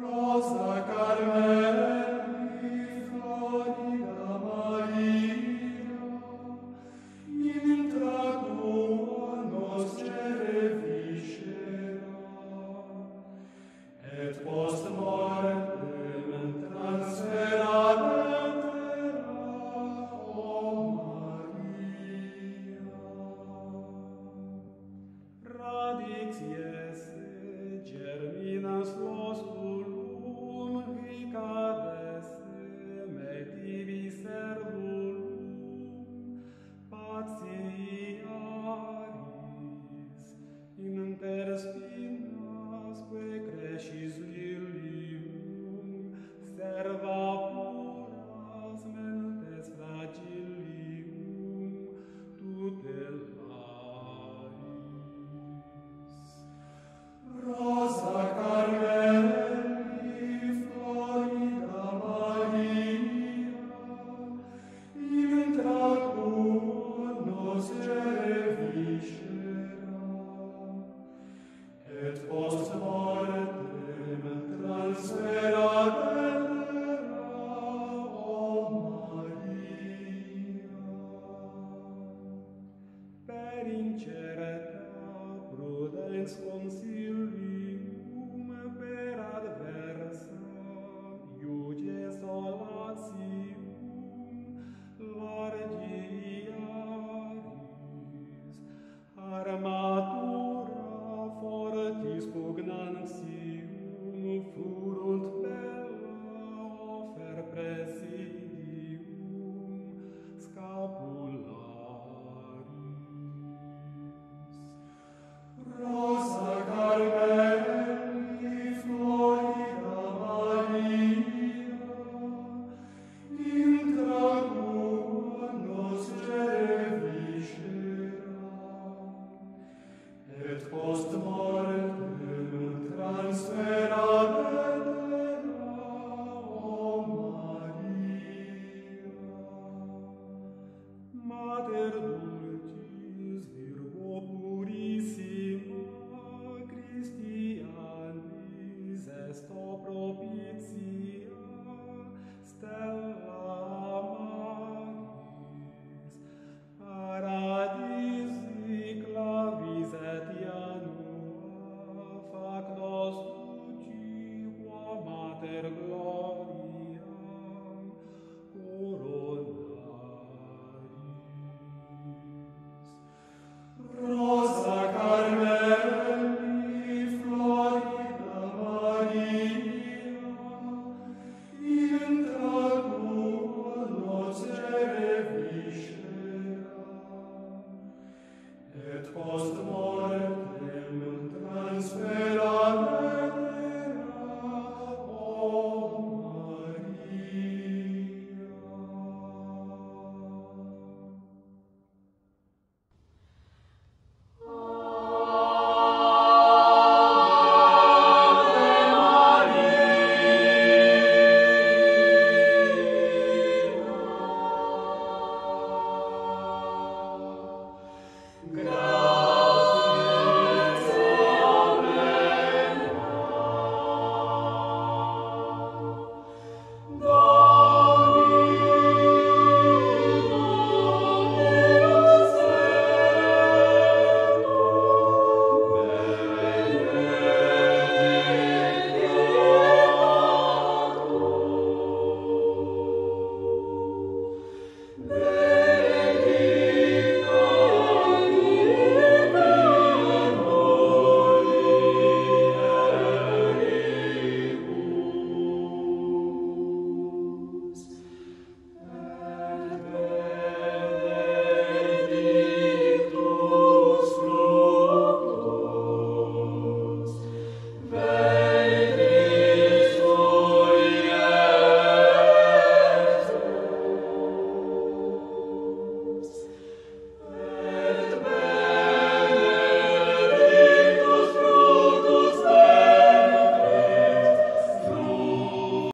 the.